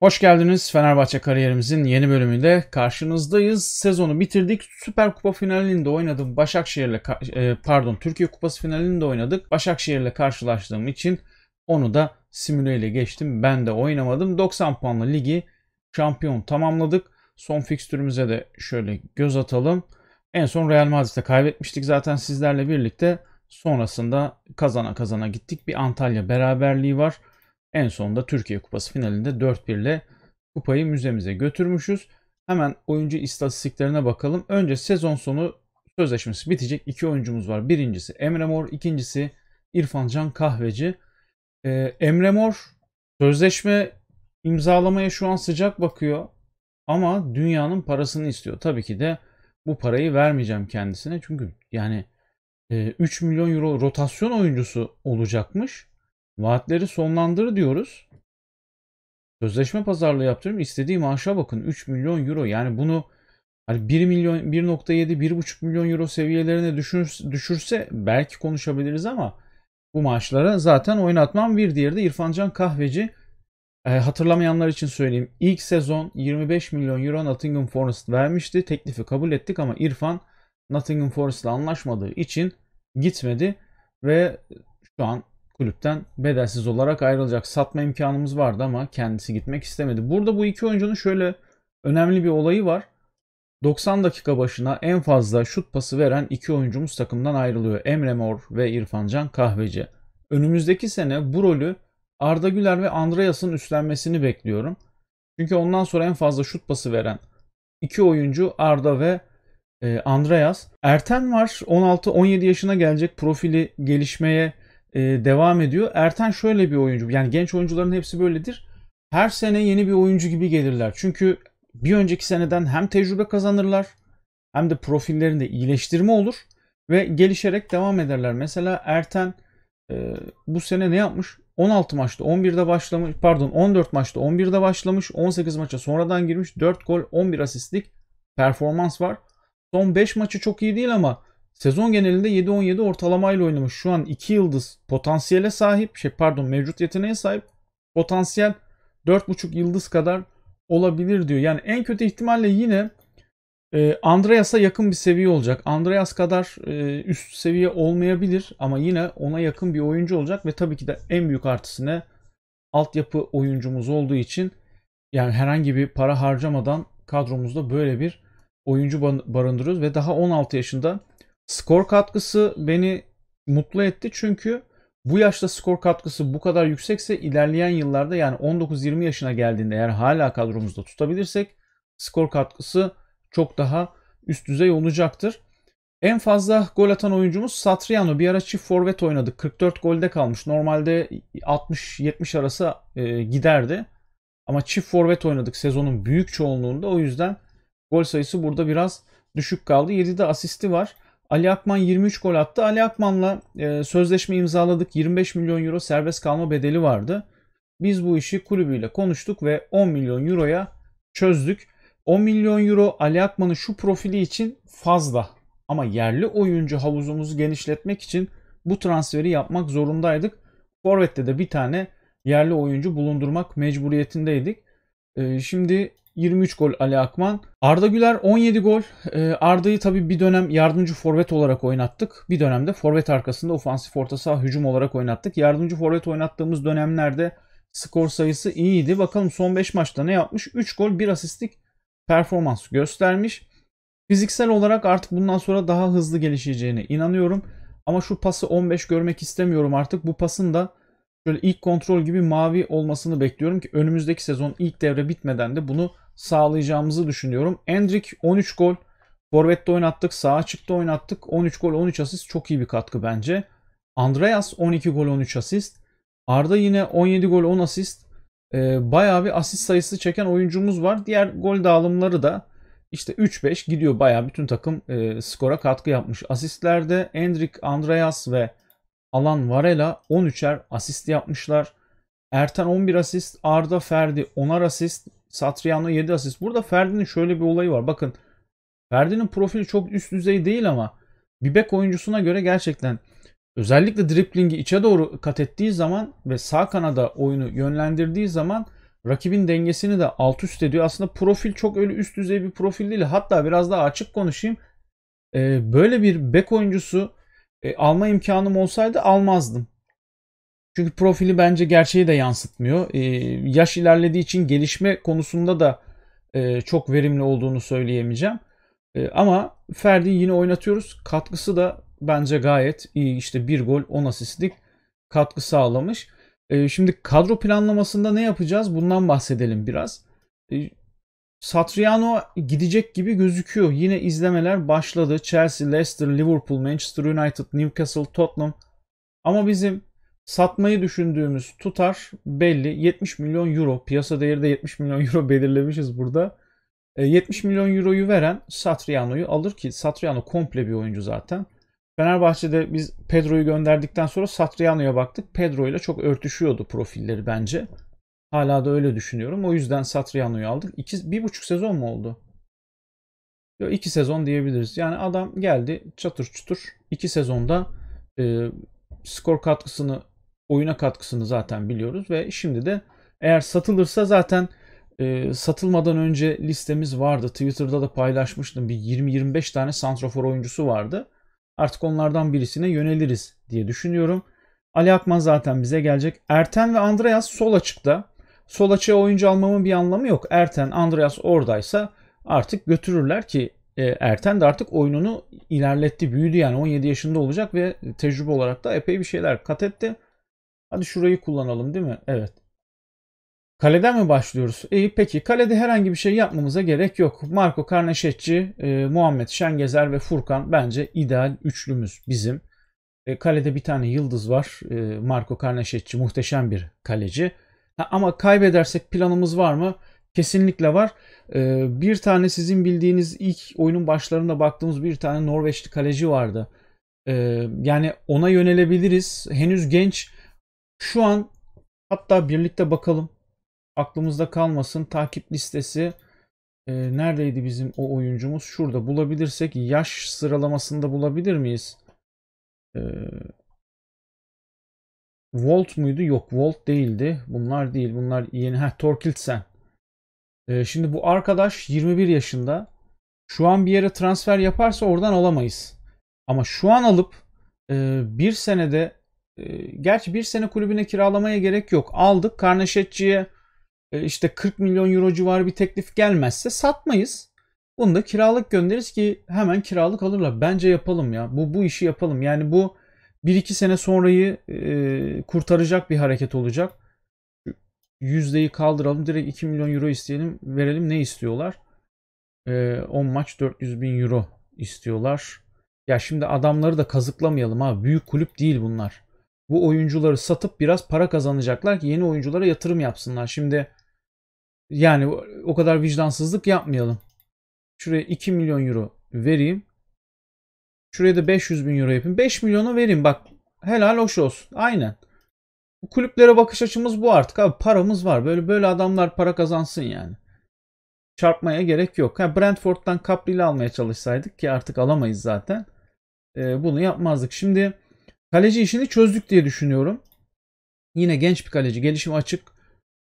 Hoş geldiniz. Fenerbahçe kariyerimizin yeni bölümünde karşınızdayız. Sezonu bitirdik. Süper Kupa finalinde oynadım. Başakşehir'le e, pardon Türkiye Kupası finalinde oynadık. Başakşehir'le karşılaştığım için onu da simüleyle geçtim. Ben de oynamadım. 90 puanlı ligi şampiyon tamamladık. Son fikstürümüze de şöyle göz atalım. En son Real Madrid'de kaybetmiştik zaten sizlerle birlikte. Sonrasında kazana kazana gittik. Bir Antalya beraberliği var. En sonunda Türkiye Kupası finalinde 4-1 ile kupayı müzemize götürmüşüz. Hemen oyuncu istatistiklerine bakalım. Önce sezon sonu sözleşmesi bitecek iki oyuncumuz var. Birincisi Emre Mor, ikincisi İrfan Can Kahveci. Ee, Emre Mor sözleşme imzalamaya şu an sıcak bakıyor ama dünyanın parasını istiyor. Tabii ki de bu parayı vermeyeceğim kendisine çünkü yani 3 e, milyon euro rotasyon oyuncusu olacakmış. Vaatleri sonlandır diyoruz. Sözleşme pazarlığı yaptırım. İstediği maaşa bakın. 3 milyon euro. Yani bunu hani 1 milyon 1.7 1.5 milyon euro seviyelerine düşür, düşürse belki konuşabiliriz ama bu maaşlara zaten oynatmam. Bir diğeri de İrfancan Kahveci. E, hatırlamayanlar için söyleyeyim. ilk sezon 25 milyon euro Nottingham Forest vermişti. Teklifi kabul ettik ama İrfan Nottingham Forest ile anlaşmadığı için gitmedi ve şu an kulüpten bedelsiz olarak ayrılacak. Satma imkanımız vardı ama kendisi gitmek istemedi. Burada bu iki oyuncunun şöyle önemli bir olayı var. 90 dakika başına en fazla şut pası veren iki oyuncumuz takımdan ayrılıyor. Emre Mor ve İrfan Can Kahveci. Önümüzdeki sene bu rolü Arda Güler ve Andreas'ın üstlenmesini bekliyorum. Çünkü ondan sonra en fazla şut pası veren iki oyuncu Arda ve e, Andreas. Erten var. 16-17 yaşına gelecek profili gelişmeye e, devam ediyor. Erten şöyle bir oyuncu. Yani genç oyuncuların hepsi böyledir. Her sene yeni bir oyuncu gibi gelirler. Çünkü bir önceki seneden hem tecrübe kazanırlar hem de profillerinde iyileştirme olur ve gelişerek devam ederler. Mesela Erten e, bu sene ne yapmış? 16 maçta 11'de başlamış pardon 14 maçta 11'de başlamış 18 maça sonradan girmiş 4 gol 11 asistlik performans var. Son 5 maçı çok iyi değil ama Sezon genelinde 7-17 ortalamayla oynamış. Şu an 2 yıldız potansiyele sahip. Şey pardon mevcut yeteneğe sahip. Potansiyel 4,5 yıldız kadar olabilir diyor. Yani en kötü ihtimalle yine e, Andreas'a yakın bir seviye olacak. Andreas kadar e, üst seviye olmayabilir ama yine ona yakın bir oyuncu olacak ve tabii ki de en büyük artısı ne? Altyapı oyuncumuz olduğu için yani herhangi bir para harcamadan kadromuzda böyle bir oyuncu barındırıyoruz ve daha 16 yaşında Skor katkısı beni mutlu etti çünkü bu yaşta skor katkısı bu kadar yüksekse ilerleyen yıllarda yani 19-20 yaşına geldiğinde eğer hala kadromuzda tutabilirsek skor katkısı çok daha üst düzey olacaktır. En fazla gol atan oyuncumuz Satriano. Bir ara çift forvet oynadı. 44 golde kalmış. Normalde 60-70 arası e, giderdi. Ama çift forvet oynadık sezonun büyük çoğunluğunda. O yüzden gol sayısı burada biraz düşük kaldı. 7 de asisti var. Ali Akman 23 gol attı. Ali Akman'la e, sözleşme imzaladık. 25 milyon euro serbest kalma bedeli vardı. Biz bu işi kulübüyle konuştuk ve 10 milyon euroya çözdük. 10 milyon euro Ali Akman'ın şu profili için fazla. Ama yerli oyuncu havuzumuzu genişletmek için bu transferi yapmak zorundaydık. Forvet'te de bir tane yerli oyuncu bulundurmak mecburiyetindeydik. E, şimdi 23 gol Ali Akman. Arda Güler 17 gol. Ee, Arda'yı tabii bir dönem yardımcı forvet olarak oynattık. Bir dönemde forvet arkasında ofansif orta saha hücum olarak oynattık. Yardımcı forvet oynattığımız dönemlerde skor sayısı iyiydi. Bakalım son 5 maçta ne yapmış? 3 gol 1 asistlik performans göstermiş. Fiziksel olarak artık bundan sonra daha hızlı gelişeceğine inanıyorum. Ama şu pası 15 görmek istemiyorum artık. Bu pasın da şöyle ilk kontrol gibi mavi olmasını bekliyorum ki önümüzdeki sezon ilk devre bitmeden de bunu sağlayacağımızı düşünüyorum. Endrick 13 gol. Forvet'te oynattık, sağ çıktı oynattık. 13 gol, 13 asist çok iyi bir katkı bence. Andreas 12 gol, 13 asist. Arda yine 17 gol, 10 asist. E, bayağı bir asist sayısı çeken oyuncumuz var. Diğer gol dağılımları da işte 3-5 gidiyor bayağı bütün takım e, skora katkı yapmış. Asistlerde Endrick, Andreas ve Alan Varela 13'er asist yapmışlar. Ertan 11 asist, Arda Ferdi 10'ar asist, Satriano 7 asist. Burada Ferdi'nin şöyle bir olayı var. Bakın Ferdi'nin profili çok üst düzey değil ama bir bek oyuncusuna göre gerçekten özellikle driplingi içe doğru kat ettiği zaman ve sağ kanada oyunu yönlendirdiği zaman rakibin dengesini de alt üst ediyor. Aslında profil çok öyle üst düzey bir profil değil. Hatta biraz daha açık konuşayım. Ee, böyle bir bek oyuncusu e, alma imkanım olsaydı almazdım. Çünkü profili bence gerçeği de yansıtmıyor. Ee, yaş ilerlediği için gelişme konusunda da e, çok verimli olduğunu söyleyemeyeceğim. E, ama Ferdi yine oynatıyoruz. Katkısı da bence gayet iyi. İşte bir gol 10 asistlik katkı sağlamış. E, şimdi kadro planlamasında ne yapacağız? Bundan bahsedelim biraz. E, Satriano gidecek gibi gözüküyor. Yine izlemeler başladı. Chelsea, Leicester, Liverpool, Manchester United, Newcastle, Tottenham. Ama bizim Satmayı düşündüğümüz tutar belli. 70 milyon euro. Piyasa değeri de 70 milyon euro belirlemişiz burada. 70 e, milyon euroyu veren Satriano'yu alır ki Satriano komple bir oyuncu zaten. Fenerbahçe'de biz Pedro'yu gönderdikten sonra Satriano'ya baktık. Pedro ile çok örtüşüyordu profilleri bence. Hala da öyle düşünüyorum. O yüzden Satriano'yu aldık. İki, bir buçuk sezon mu oldu? Yo, iki sezon diyebiliriz. Yani adam geldi çatır çutur. iki sezonda e, skor katkısını oyuna katkısını zaten biliyoruz ve şimdi de eğer satılırsa zaten e, satılmadan önce listemiz vardı. Twitter'da da paylaşmıştım. Bir 20-25 tane santrofor oyuncusu vardı. Artık onlardan birisine yöneliriz diye düşünüyorum. Ali Akman zaten bize gelecek. Erten ve Andreas sol açıkta. Sol açığa oyuncu almamın bir anlamı yok. Erten, Andreas oradaysa artık götürürler ki e, Erten de artık oyununu ilerletti, büyüdü yani 17 yaşında olacak ve tecrübe olarak da epey bir şeyler kat etti. Hadi şurayı kullanalım değil mi? Evet. Kaleden mi başlıyoruz? İyi peki kalede herhangi bir şey yapmamıza gerek yok. Marco Karneşetçi, e, Muhammed Şengezer ve Furkan bence ideal üçlümüz bizim. E, kalede bir tane yıldız var. E, Marco Karneşetçi muhteşem bir kaleci. Ha, ama kaybedersek planımız var mı? Kesinlikle var. E, bir tane sizin bildiğiniz ilk oyunun başlarında baktığımız bir tane Norveçli kaleci vardı. E, yani ona yönelebiliriz. Henüz genç şu an hatta birlikte bakalım. Aklımızda kalmasın. Takip listesi e, neredeydi bizim o oyuncumuz? Şurada bulabilirsek yaş sıralamasında bulabilir miyiz? E, Volt muydu? Yok Volt değildi. Bunlar değil. Bunlar yeni. Heh Torkildsen. E, şimdi bu arkadaş 21 yaşında. Şu an bir yere transfer yaparsa oradan alamayız. Ama şu an alıp e, bir senede ee, gerçi bir sene kulübüne kiralamaya gerek yok. Aldık Karnaşetçi'ye e, işte 40 milyon euro civarı bir teklif gelmezse satmayız. Bunu da kiralık göndeririz ki hemen kiralık alırlar. Bence yapalım ya. Bu bu işi yapalım. Yani bu 1-2 sene sonrayı e, kurtaracak bir hareket olacak. Yüzdeyi kaldıralım. Direkt 2 milyon euro isteyelim. Verelim ne istiyorlar? E, 10 maç 400 bin euro istiyorlar. Ya şimdi adamları da kazıklamayalım ha. Büyük kulüp değil bunlar bu oyuncuları satıp biraz para kazanacaklar ki yeni oyunculara yatırım yapsınlar. Şimdi yani o kadar vicdansızlık yapmayalım. Şuraya 2 milyon euro vereyim. Şuraya da 500 bin euro yapayım. 5 milyonu vereyim bak. Helal hoş olsun. Aynen. Bu kulüplere bakış açımız bu artık abi. Paramız var. Böyle böyle adamlar para kazansın yani. Çarpmaya gerek yok. Ha, Brentford'dan Capri'li almaya çalışsaydık ki artık alamayız zaten. Ee, bunu yapmazdık. Şimdi Kaleci işini çözdük diye düşünüyorum. Yine genç bir kaleci. Gelişim açık.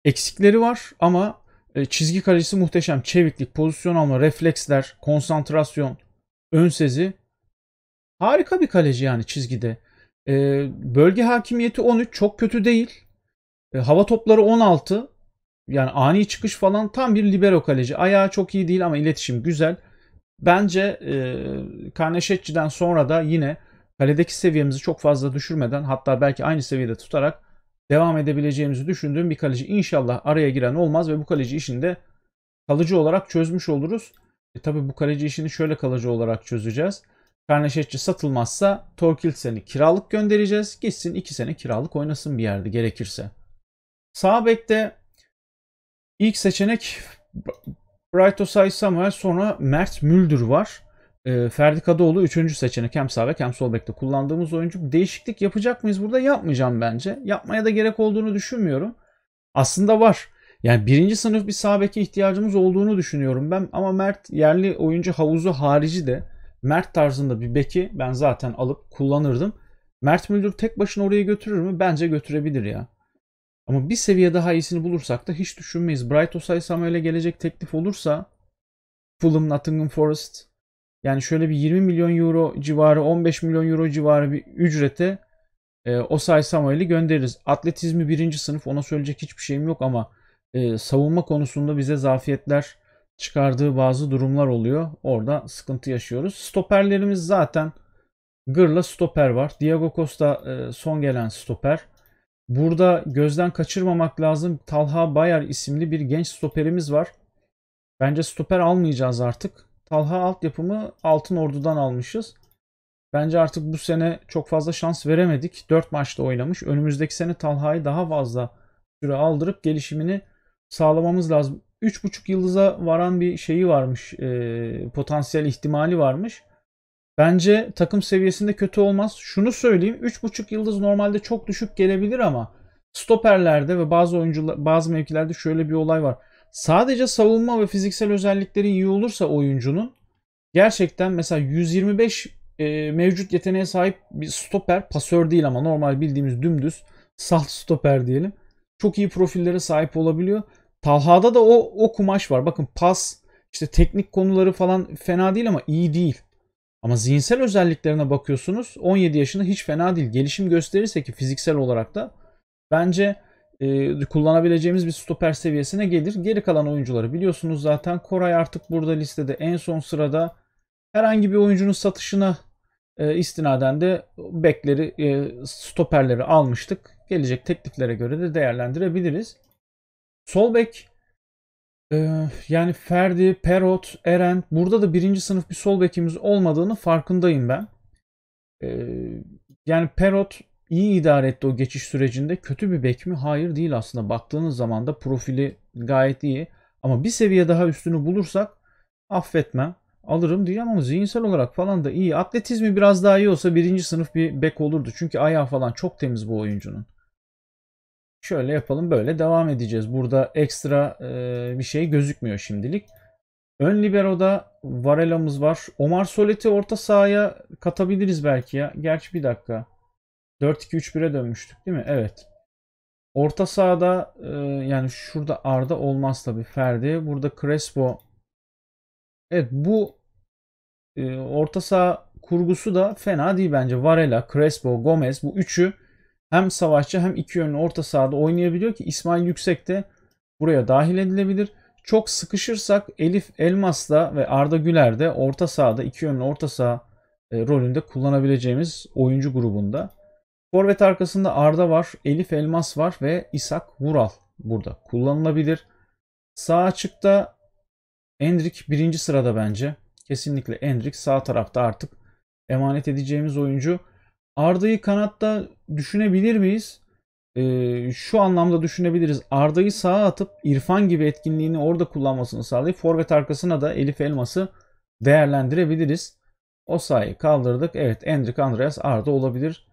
Eksikleri var ama e, çizgi kalecisi muhteşem. Çeviklik, pozisyon alma, refleksler, konsantrasyon, ön sezi. Harika bir kaleci yani çizgide. E, bölge hakimiyeti 13. Çok kötü değil. E, hava topları 16. Yani ani çıkış falan tam bir libero kaleci. Ayağı çok iyi değil ama iletişim güzel. Bence e, Karneşetçi'den sonra da yine kaledeki seviyemizi çok fazla düşürmeden hatta belki aynı seviyede tutarak devam edebileceğimizi düşündüğüm bir kaleci inşallah araya giren olmaz ve bu kaleci işinde kalıcı olarak çözmüş oluruz. E tabi bu kaleci işini şöyle kalıcı olarak çözeceğiz. Karneşetçi satılmazsa Torkilsen'i kiralık göndereceğiz. Gitsin 2 sene kiralık oynasın bir yerde gerekirse. Sağ bekte ilk seçenek Brighto Osay Samuel sonra Mert Müldür var. E, Ferdi Kadıoğlu 3. seçenek hem sağ bek hem sol bekte kullandığımız oyuncu. Değişiklik yapacak mıyız burada? Yapmayacağım bence. Yapmaya da gerek olduğunu düşünmüyorum. Aslında var. Yani birinci sınıf bir sağ beke ihtiyacımız olduğunu düşünüyorum ben. Ama Mert yerli oyuncu havuzu harici de Mert tarzında bir beki ben zaten alıp kullanırdım. Mert Müldür tek başına oraya götürür mü? Bence götürebilir ya. Ama bir seviye daha iyisini bulursak da hiç düşünmeyiz. Bright Osay Samuel'e gelecek teklif olursa Fulham, Nottingham Forest, yani şöyle bir 20 milyon euro civarı 15 milyon euro civarı bir ücrete e, Osay Samuel'i göndeririz. Atletizmi birinci sınıf ona söyleyecek hiçbir şeyim yok ama e, savunma konusunda bize zafiyetler çıkardığı bazı durumlar oluyor. Orada sıkıntı yaşıyoruz. Stoperlerimiz zaten Gırla stoper var. Diego Costa e, son gelen stoper. Burada gözden kaçırmamak lazım. Talha Bayer isimli bir genç stoperimiz var. Bence stoper almayacağız artık. Talha altyapımı Altın Ordu'dan almışız. Bence artık bu sene çok fazla şans veremedik. 4 maçta oynamış. Önümüzdeki sene Talha'yı daha fazla süre aldırıp gelişimini sağlamamız lazım. 3.5 yıldıza varan bir şeyi varmış. E, potansiyel ihtimali varmış. Bence takım seviyesinde kötü olmaz. Şunu söyleyeyim. 3.5 yıldız normalde çok düşük gelebilir ama stoperlerde ve bazı oyuncular bazı mevkilerde şöyle bir olay var. Sadece savunma ve fiziksel özellikleri iyi olursa oyuncunun gerçekten mesela 125 e, mevcut yeteneğe sahip bir stoper, pasör değil ama normal bildiğimiz dümdüz salt stoper diyelim. Çok iyi profillere sahip olabiliyor. Talha'da da o, o kumaş var. Bakın pas, işte teknik konuları falan fena değil ama iyi değil. Ama zihinsel özelliklerine bakıyorsunuz 17 yaşında hiç fena değil. Gelişim gösterirse ki fiziksel olarak da bence e, kullanabileceğimiz bir stoper seviyesine gelir. Geri kalan oyuncuları biliyorsunuz zaten Koray artık burada listede en son sırada herhangi bir oyuncunun satışına e, istinaden de bekleri e, stoperleri almıştık. Gelecek tekliflere göre de değerlendirebiliriz. Sol bek e, yani Ferdi, Perot, Eren burada da birinci sınıf bir sol bekimiz olmadığını farkındayım ben. E, yani Perot iyi idare etti o geçiş sürecinde. Kötü bir bek mi? Hayır değil aslında. Baktığınız zaman da profili gayet iyi. Ama bir seviye daha üstünü bulursak affetmem. Alırım diye ama zihinsel olarak falan da iyi. Atletizmi biraz daha iyi olsa birinci sınıf bir bek olurdu. Çünkü ayağı falan çok temiz bu oyuncunun. Şöyle yapalım böyle devam edeceğiz. Burada ekstra e, bir şey gözükmüyor şimdilik. Ön libero'da Varela'mız var. Omar Solet'i orta sahaya katabiliriz belki ya. Gerçi bir dakika. 4-2-3-1'e dönmüştük değil mi? Evet. Orta sahada e, yani şurada Arda olmaz tabii Ferdi. Burada Crespo. Evet bu e, orta saha kurgusu da fena değil bence. Varela, Crespo, Gomez bu üçü hem savaşçı hem iki yönlü orta sahada oynayabiliyor ki İsmail Yüksek de buraya dahil edilebilir. Çok sıkışırsak Elif Elmas'la ve Arda Güler de orta sahada iki yönlü orta saha e, rolünde kullanabileceğimiz oyuncu grubunda. Forvet arkasında Arda var, Elif Elmas var ve İshak Vural burada kullanılabilir. Sağ açıkta Endrik birinci sırada bence. Kesinlikle Endrik sağ tarafta artık emanet edeceğimiz oyuncu. Arda'yı kanatta düşünebilir miyiz? Ee, şu anlamda düşünebiliriz. Arda'yı sağa atıp İrfan gibi etkinliğini orada kullanmasını sağlayıp forvet arkasına da Elif Elmas'ı değerlendirebiliriz. O sayı kaldırdık. Evet Endrik Andreas Arda olabilir.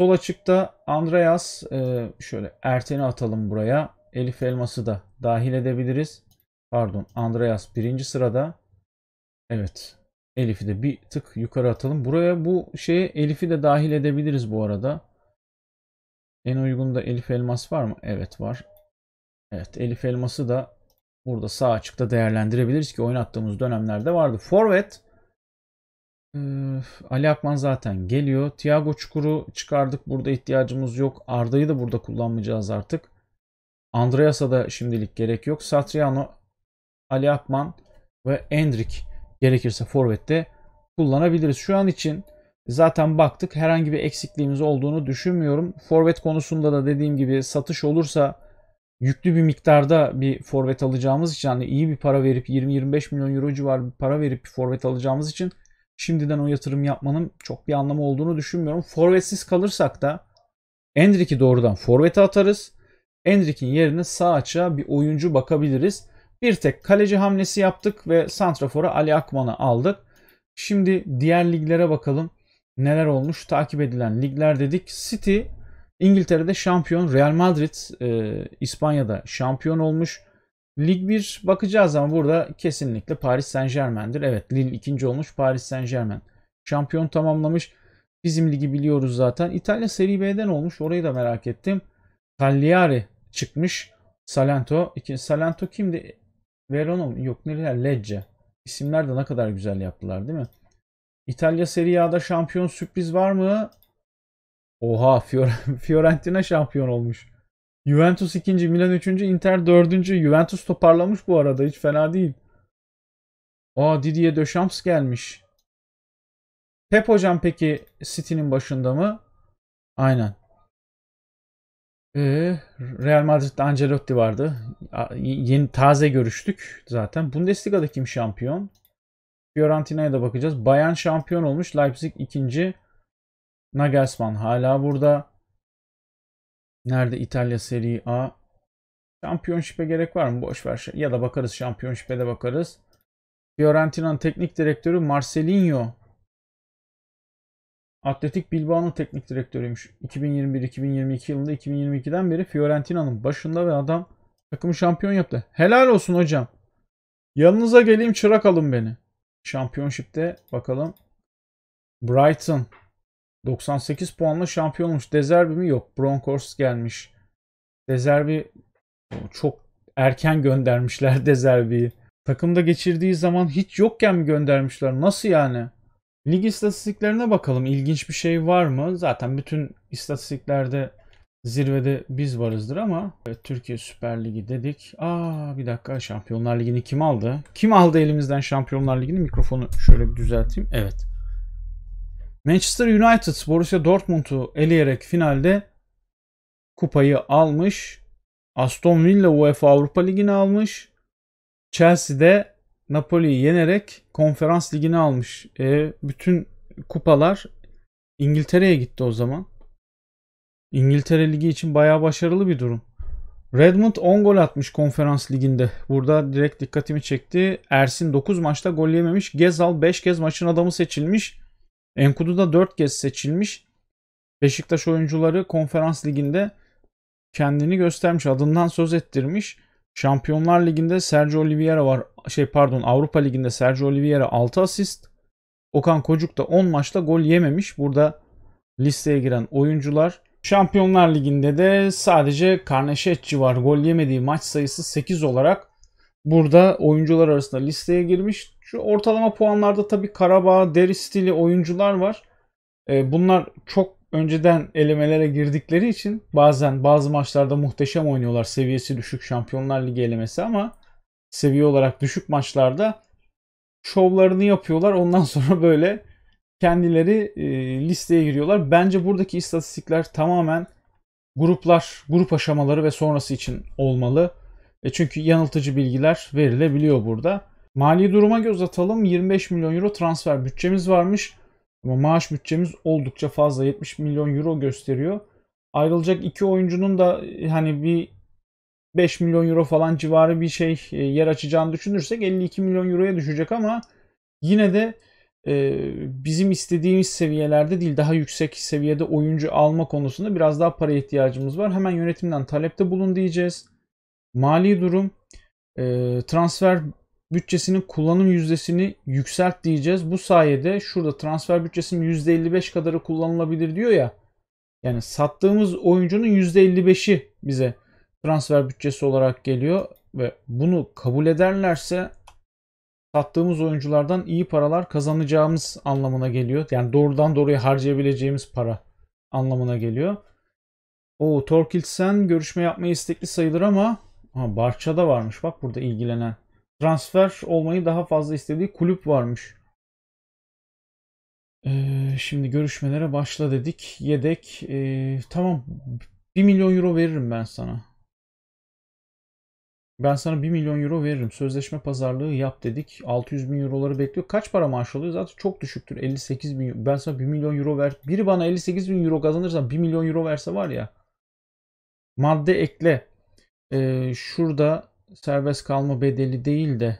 Sol açıkta Andreas e, şöyle Erten'i atalım buraya. Elif Elmas'ı da dahil edebiliriz. Pardon Andreas birinci sırada. Evet Elif'i de bir tık yukarı atalım. Buraya bu şeye Elif'i de dahil edebiliriz bu arada. En uygun da Elif Elmas var mı? Evet var. Evet Elif Elmas'ı da burada sağ açıkta değerlendirebiliriz ki oynattığımız dönemlerde vardı. Forvet Ali Akman zaten geliyor. Thiago Çukur'u çıkardık. Burada ihtiyacımız yok. Arda'yı da burada kullanmayacağız artık. Andreas'a da şimdilik gerek yok. Satriano, Ali Akman ve Endrick gerekirse forvette kullanabiliriz. Şu an için zaten baktık herhangi bir eksikliğimiz olduğunu düşünmüyorum. Forvet konusunda da dediğim gibi satış olursa yüklü bir miktarda bir forvet alacağımız için yani iyi bir para verip 20-25 milyon euro civarı bir para verip bir forvet alacağımız için şimdiden o yatırım yapmanın çok bir anlamı olduğunu düşünmüyorum. Forvetsiz kalırsak da Endrick'i doğrudan forvete atarız. Endrick'in yerine sağ açığa bir oyuncu bakabiliriz. Bir tek kaleci hamlesi yaptık ve Santrafor'a Ali Akman'ı aldık. Şimdi diğer liglere bakalım. Neler olmuş? Takip edilen ligler dedik. City İngiltere'de şampiyon. Real Madrid e, İspanya'da şampiyon olmuş. Lig 1 bakacağız ama burada kesinlikle Paris Saint Germain'dir. Evet Lille ikinci olmuş Paris Saint Germain. Şampiyon tamamlamış. Bizim ligi biliyoruz zaten. İtalya Serie B'den olmuş. Orayı da merak ettim. Cagliari çıkmış. Salento. İki, Salento kimdi? Verona mı? Yok nereler? Lecce. İsimler de ne kadar güzel yaptılar değil mi? İtalya Serie A'da şampiyon sürpriz var mı? Oha Fiorentina şampiyon olmuş. Juventus ikinci, Milan üçüncü, Inter dördüncü. Juventus toparlamış bu arada. Hiç fena değil. Aa Didier Deschamps gelmiş. Pep hocam peki City'nin başında mı? Aynen. Ee, Real Madrid'de Ancelotti vardı. Yeni taze görüştük zaten. Bundesliga'da kim şampiyon? Fiorentina'ya da bakacağız. Bayern şampiyon olmuş. Leipzig ikinci. Nagelsmann hala burada. Nerede İtalya Serie A? Şampiyonşipe gerek var mı? Boş ver. Ya da bakarız şampiyonşipe de bakarız. Fiorentina'nın teknik direktörü Marcelinho. Atletik Bilbao'nun teknik direktörüymüş. 2021-2022 yılında 2022'den beri Fiorentina'nın başında ve adam takımı şampiyon yaptı. Helal olsun hocam. Yanınıza geleyim çırak alın beni. Şampiyonşipte bakalım. Brighton 98 puanla şampiyon olmuş. Dezerbi mi? Yok. Broncos gelmiş. Dezerbi çok erken göndermişler Dezerbi'yi. Takımda geçirdiği zaman hiç yokken mi göndermişler? Nasıl yani? Lig istatistiklerine bakalım. İlginç bir şey var mı? Zaten bütün istatistiklerde zirvede biz varızdır ama evet, Türkiye Süper Ligi dedik. Aa bir dakika Şampiyonlar Ligi'ni kim aldı? Kim aldı elimizden Şampiyonlar Ligi'ni? Mikrofonu şöyle bir düzelteyim. Evet. Manchester United Borussia Dortmund'u eleyerek finalde kupayı almış. Aston Villa UEFA Avrupa Ligi'ni almış. Chelsea de Napoli'yi yenerek konferans ligini almış. E, bütün kupalar İngiltere'ye gitti o zaman. İngiltere Ligi için bayağı başarılı bir durum. Redmond 10 gol atmış konferans liginde. Burada direkt dikkatimi çekti. Ersin 9 maçta gol yememiş. Gezal 5 kez maçın adamı seçilmiş. Enkudu da 4 kez seçilmiş. Beşiktaş oyuncuları konferans liginde kendini göstermiş. Adından söz ettirmiş. Şampiyonlar Ligi'nde Sergio Oliveira var. Şey pardon Avrupa Ligi'nde Sergio Oliveira 6 asist. Okan Kocuk da 10 maçta gol yememiş. Burada listeye giren oyuncular. Şampiyonlar Ligi'nde de sadece Karneşetçi var. Gol yemediği maç sayısı 8 olarak burada oyuncular arasında listeye girmiş. Şu ortalama puanlarda tabi Karabağ, Deri stili oyuncular var. Ee, bunlar çok önceden elemelere girdikleri için bazen bazı maçlarda muhteşem oynuyorlar. Seviyesi düşük Şampiyonlar Ligi elemesi ama seviye olarak düşük maçlarda şovlarını yapıyorlar. Ondan sonra böyle kendileri e, listeye giriyorlar. Bence buradaki istatistikler tamamen gruplar, grup aşamaları ve sonrası için olmalı. E çünkü yanıltıcı bilgiler verilebiliyor burada. Mali duruma göz atalım. 25 milyon euro transfer bütçemiz varmış. Ama maaş bütçemiz oldukça fazla. 70 milyon euro gösteriyor. Ayrılacak iki oyuncunun da e, hani bir 5 milyon euro falan civarı bir şey e, yer açacağını düşünürsek 52 milyon euroya düşecek ama yine de e, bizim istediğimiz seviyelerde değil daha yüksek seviyede oyuncu alma konusunda biraz daha para ihtiyacımız var. Hemen yönetimden talepte bulun diyeceğiz. Mali durum e, transfer bütçesinin kullanım yüzdesini yükselt diyeceğiz. Bu sayede şurada transfer bütçesinin %55 kadarı kullanılabilir diyor ya. Yani sattığımız oyuncunun %55'i bize transfer bütçesi olarak geliyor ve bunu kabul ederlerse sattığımız oyunculardan iyi paralar kazanacağımız anlamına geliyor. Yani doğrudan doğruya harcayabileceğimiz para anlamına geliyor. O Torkildsen görüşme yapmayı istekli sayılır ama Ha, Barça'da varmış bak burada ilgilenen. Transfer olmayı daha fazla istediği kulüp varmış. Ee, şimdi görüşmelere başla dedik. Yedek. Ee, tamam 1 milyon euro veririm ben sana. Ben sana 1 milyon euro veririm. Sözleşme pazarlığı yap dedik. 600 bin euroları bekliyor. Kaç para maaş alıyor? Zaten çok düşüktür. 58 bin. Ben sana 1 milyon euro ver. Biri bana 58 bin euro kazanırsa 1 milyon euro verse var ya. Madde ekle e, şurada serbest kalma bedeli değil de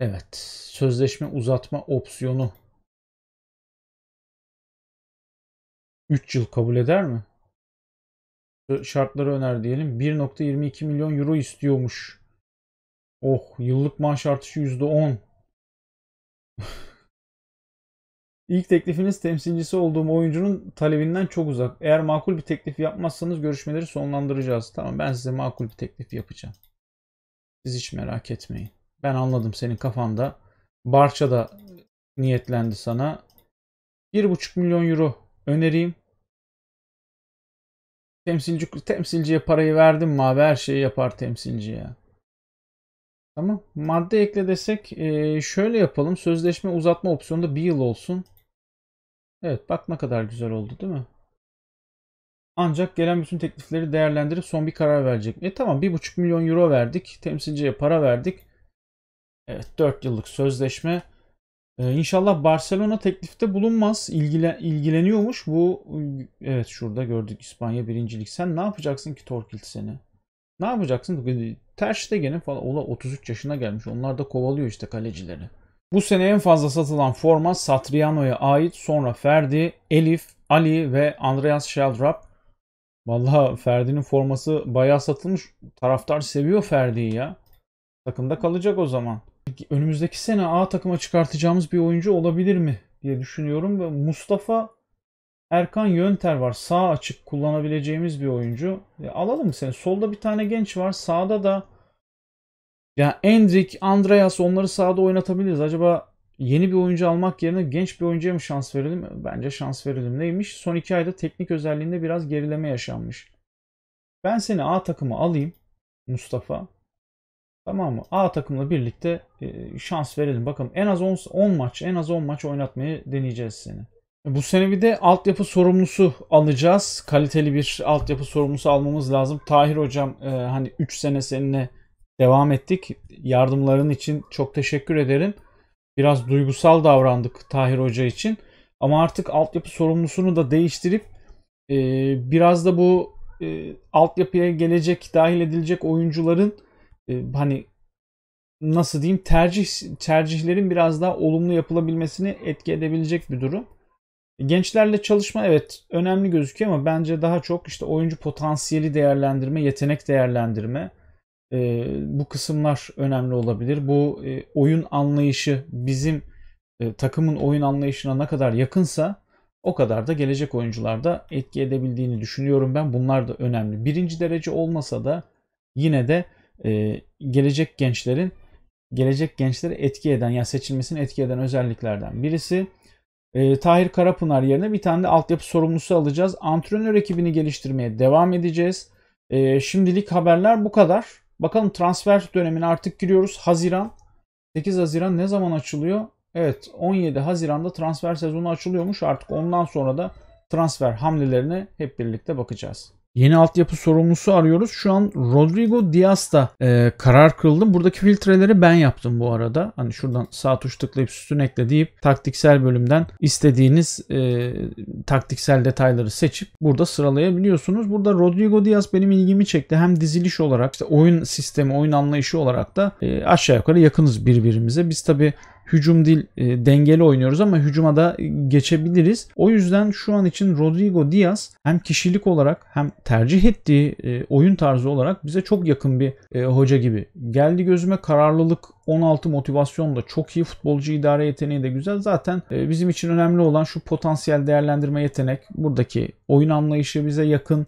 evet sözleşme uzatma opsiyonu 3 yıl kabul eder mi? Şartları öner diyelim. 1.22 milyon euro istiyormuş. Oh yıllık maaş artışı %10. İlk teklifiniz temsilcisi olduğum oyuncunun talebinden çok uzak. Eğer makul bir teklif yapmazsanız görüşmeleri sonlandıracağız. Tamam ben size makul bir teklif yapacağım. Siz hiç merak etmeyin. Ben anladım senin kafanda. Barça da niyetlendi sana. 1,5 milyon euro önereyim. Temsilci, temsilciye parayı verdim mi abi her şeyi yapar temsilciye. Tamam. Madde ekle desek şöyle yapalım. Sözleşme uzatma opsiyonu da bir yıl olsun. Evet bak ne kadar güzel oldu değil mi? Ancak gelen bütün teklifleri değerlendirip son bir karar verecek. E tamam 1,5 milyon euro verdik. Temsilciye para verdik. Evet 4 yıllık sözleşme. Ee, inşallah Barcelona teklifte bulunmaz. İlgile, ilgileniyormuş bu. Evet şurada gördük İspanya birincilik. Sen ne yapacaksın ki Torkil seni? Ne yapacaksın? Ter Stegen'in falan. Ola 33 yaşına gelmiş. Onlar da kovalıyor işte kalecileri. Bu sene en fazla satılan forma Satriano'ya ait sonra Ferdi, Elif, Ali ve Andreas Sheldrop. Vallahi Ferdi'nin forması bayağı satılmış. Taraftar seviyor Ferdi'yi ya. Takımda kalacak o zaman. Önümüzdeki sene A takıma çıkartacağımız bir oyuncu olabilir mi diye düşünüyorum. Ve Mustafa Erkan Yönter var. Sağ açık kullanabileceğimiz bir oyuncu. E alalım seni. Solda bir tane genç var. Sağda da yani Endrick, Andreas onları sahada oynatabiliriz. Acaba yeni bir oyuncu almak yerine genç bir oyuncuya mı şans verelim? Bence şans verelim. Neymiş? Son iki ayda teknik özelliğinde biraz gerileme yaşanmış. Ben seni A takımı alayım Mustafa. Tamam mı? A takımla birlikte e, şans verelim. Bakalım en az 10, 10 maç, en az 10 maç oynatmayı deneyeceğiz seni. Bu sene bir de altyapı sorumlusu alacağız. Kaliteli bir altyapı sorumlusu almamız lazım. Tahir hocam e, hani 3 sene seninle devam ettik. Yardımların için çok teşekkür ederim. Biraz duygusal davrandık Tahir Hoca için. Ama artık altyapı sorumlusunu da değiştirip e, biraz da bu e, altyapıya gelecek, dahil edilecek oyuncuların e, hani nasıl diyeyim tercih tercihlerin biraz daha olumlu yapılabilmesini etki edebilecek bir durum. Gençlerle çalışma evet önemli gözüküyor ama bence daha çok işte oyuncu potansiyeli değerlendirme, yetenek değerlendirme, e, bu kısımlar önemli olabilir. Bu e, oyun anlayışı bizim e, takımın oyun anlayışına ne kadar yakınsa o kadar da gelecek oyuncularda etki edebildiğini düşünüyorum ben. Bunlar da önemli. Birinci derece olmasa da yine de e, gelecek gençlerin gelecek gençleri etki eden yani seçilmesini etki eden özelliklerden birisi. E, Tahir Karapınar yerine bir tane de altyapı sorumlusu alacağız. Antrenör ekibini geliştirmeye devam edeceğiz. E, şimdilik haberler bu kadar. Bakalım transfer dönemine artık giriyoruz. Haziran. 8 Haziran ne zaman açılıyor? Evet 17 Haziran'da transfer sezonu açılıyormuş. Artık ondan sonra da transfer hamlelerine hep birlikte bakacağız. Yeni altyapı sorumlusu arıyoruz. Şu an Rodrigo Diaz da e, karar kıldım. Buradaki filtreleri ben yaptım bu arada. Hani şuradan sağ tuş tıklayıp üstüne ekle deyip taktiksel bölümden istediğiniz e, taktiksel detayları seçip burada sıralayabiliyorsunuz. Burada Rodrigo Diaz benim ilgimi çekti. Hem diziliş olarak işte oyun sistemi, oyun anlayışı olarak da e, aşağı yukarı yakınız birbirimize. Biz tabii hücum değil e, dengeli oynuyoruz ama hücuma da geçebiliriz. O yüzden şu an için Rodrigo Diaz hem kişilik olarak hem tercih ettiği e, oyun tarzı olarak bize çok yakın bir e, hoca gibi. Geldi gözüme kararlılık 16 motivasyon da çok iyi futbolcu idare yeteneği de güzel. Zaten e, bizim için önemli olan şu potansiyel değerlendirme yetenek. Buradaki oyun anlayışı bize yakın.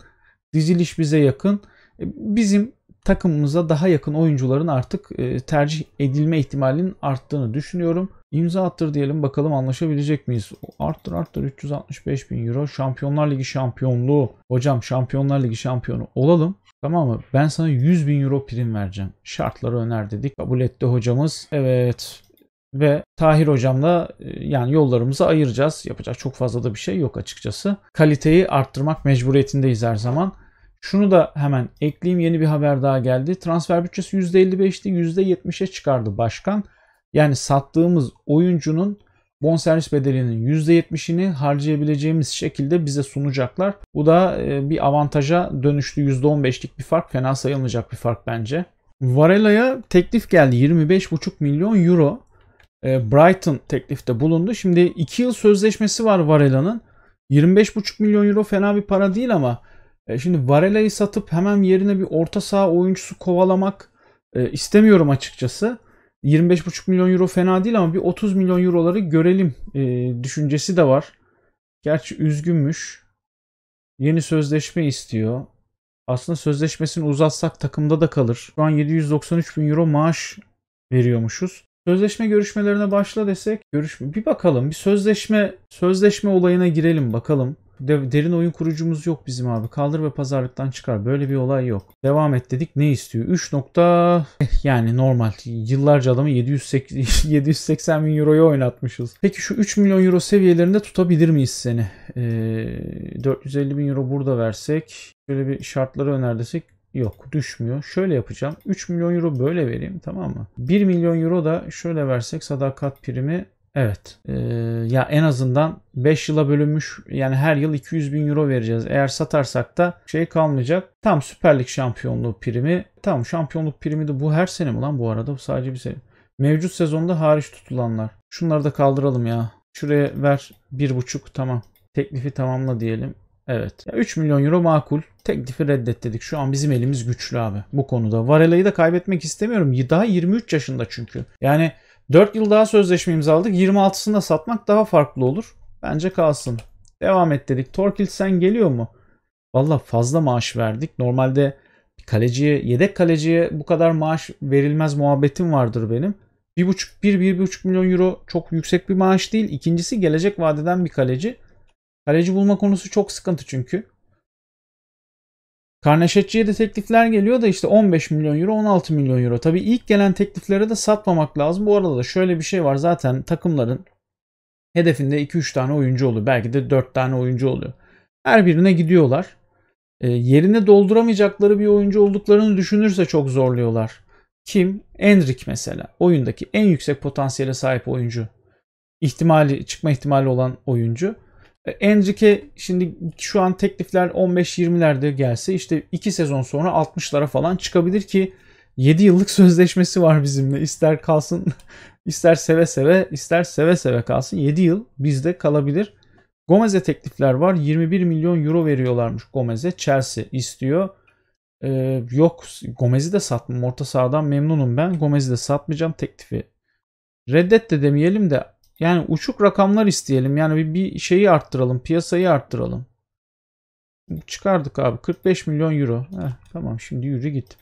Diziliş bize yakın. E, bizim takımımıza daha yakın oyuncuların artık e, tercih edilme ihtimalinin arttığını düşünüyorum. İmza attır diyelim bakalım anlaşabilecek miyiz? Arttır arttır 365 bin euro. Şampiyonlar Ligi şampiyonluğu. Hocam Şampiyonlar Ligi şampiyonu olalım. Tamam mı? Ben sana 100 bin euro prim vereceğim. Şartları öner dedik. Kabul etti hocamız. Evet ve Tahir hocamla e, yani yollarımızı ayıracağız. Yapacak çok fazla da bir şey yok açıkçası. Kaliteyi arttırmak mecburiyetindeyiz her zaman. Şunu da hemen ekleyeyim. Yeni bir haber daha geldi. Transfer bütçesi %55'ti. %70'e çıkardı başkan. Yani sattığımız oyuncunun bonservis bedelinin %70'ini harcayabileceğimiz şekilde bize sunacaklar. Bu da e, bir avantaja dönüştü. %15'lik bir fark. Fena sayılmayacak bir fark bence. Varela'ya teklif geldi. 25,5 milyon euro. E, Brighton teklifte bulundu. Şimdi 2 yıl sözleşmesi var Varela'nın. 25,5 milyon euro fena bir para değil ama e şimdi Varela'yı satıp hemen yerine bir orta saha oyuncusu kovalamak e, istemiyorum açıkçası. 25,5 milyon euro fena değil ama bir 30 milyon euroları görelim e, düşüncesi de var. Gerçi üzgünmüş. Yeni sözleşme istiyor. Aslında sözleşmesini uzatsak takımda da kalır. Şu an 793 bin euro maaş veriyormuşuz. Sözleşme görüşmelerine başla desek görüşme. Bir bakalım bir sözleşme sözleşme olayına girelim bakalım. De, derin oyun kurucumuz yok bizim abi. Kaldır ve pazarlıktan çıkar. Böyle bir olay yok. Devam et dedik. Ne istiyor? 3 nokta eh, yani normal. Yıllarca adamı 780, 780 bin euroya oynatmışız. Peki şu 3 milyon euro seviyelerinde tutabilir miyiz seni? Ee, 450 bin euro burada versek. Şöyle bir şartları önerdesek Yok düşmüyor. Şöyle yapacağım. 3 milyon euro böyle vereyim tamam mı? 1 milyon euro da şöyle versek sadakat primi Evet. Ee, ya en azından 5 yıla bölünmüş yani her yıl 200 bin euro vereceğiz. Eğer satarsak da şey kalmayacak. Tam Süper Lig şampiyonluğu primi. Tam şampiyonluk primi de bu her sene mi lan bu arada? Bu sadece bir sene. Mevcut sezonda hariç tutulanlar. Şunları da kaldıralım ya. Şuraya ver 1,5 tamam. Teklifi tamamla diyelim. Evet. 3 milyon euro makul. Teklifi reddet dedik. Şu an bizim elimiz güçlü abi bu konuda. Varela'yı da kaybetmek istemiyorum. Daha 23 yaşında çünkü. Yani 4 yıl daha sözleşme imzaladık. 26'sında satmak daha farklı olur. Bence kalsın. Devam et dedik. Torkil sen geliyor mu? Valla fazla maaş verdik. Normalde kaleciye, yedek kaleciye bu kadar maaş verilmez muhabbetim vardır benim. 1,5 1-1,5 milyon euro çok yüksek bir maaş değil. İkincisi gelecek vadeden bir kaleci. Kaleci bulma konusu çok sıkıntı çünkü. Karneşetçiye de teklifler geliyor da işte 15 milyon euro 16 milyon euro. Tabii ilk gelen tekliflere de satmamak lazım. Bu arada da şöyle bir şey var zaten takımların hedefinde 2-3 tane oyuncu oluyor. Belki de 4 tane oyuncu oluyor. Her birine gidiyorlar. E, yerine dolduramayacakları bir oyuncu olduklarını düşünürse çok zorluyorlar. Kim? Endrick mesela. Oyundaki en yüksek potansiyele sahip oyuncu. İhtimali, çıkma ihtimali olan oyuncu. Enrique şimdi şu an teklifler 15-20'lerde gelse işte 2 sezon sonra 60'lara falan çıkabilir ki 7 yıllık sözleşmesi var bizimle. İster kalsın, ister seve seve, ister seve seve kalsın. 7 yıl bizde kalabilir. Gomez'e teklifler var. 21 milyon euro veriyorlarmış Gomez'e. Chelsea istiyor. Ee, yok Gomez'i de satmam. Orta sahadan memnunum ben. Gomez'i de satmayacağım teklifi. Reddet de demeyelim de yani uçuk rakamlar isteyelim. Yani bir şeyi arttıralım. Piyasayı arttıralım. Çıkardık abi. 45 milyon euro. Heh, tamam şimdi yürü git.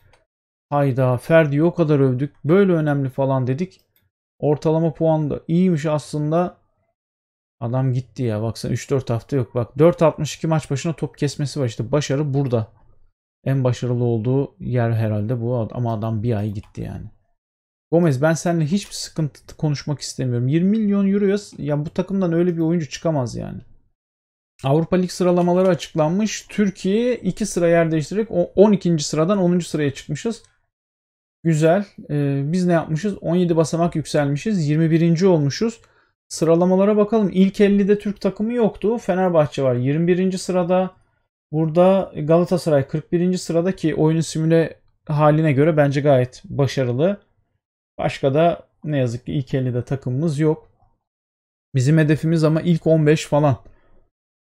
Hayda Ferdi'yi o kadar övdük. Böyle önemli falan dedik. Ortalama puan da iyiymiş aslında. Adam gitti ya. Baksana 3-4 hafta yok. Bak 4-62 maç başına top kesmesi var. işte başarı burada. En başarılı olduğu yer herhalde bu. Ama adam bir ay gitti yani. Gomez ben seninle hiçbir sıkıntı konuşmak istemiyorum. 20 milyon euroya ya bu takımdan öyle bir oyuncu çıkamaz yani. Avrupa Lig sıralamaları açıklanmış. Türkiye 2 sıra yer değiştirerek 12. sıradan 10. sıraya çıkmışız. Güzel. Ee, biz ne yapmışız? 17 basamak yükselmişiz. 21. olmuşuz. Sıralamalara bakalım. İlk 50'de Türk takımı yoktu. Fenerbahçe var 21. sırada. Burada Galatasaray 41. sırada ki oyunu simüle haline göre bence gayet başarılı. Başka da ne yazık ki ilk 50'de takımımız yok. Bizim hedefimiz ama ilk 15 falan.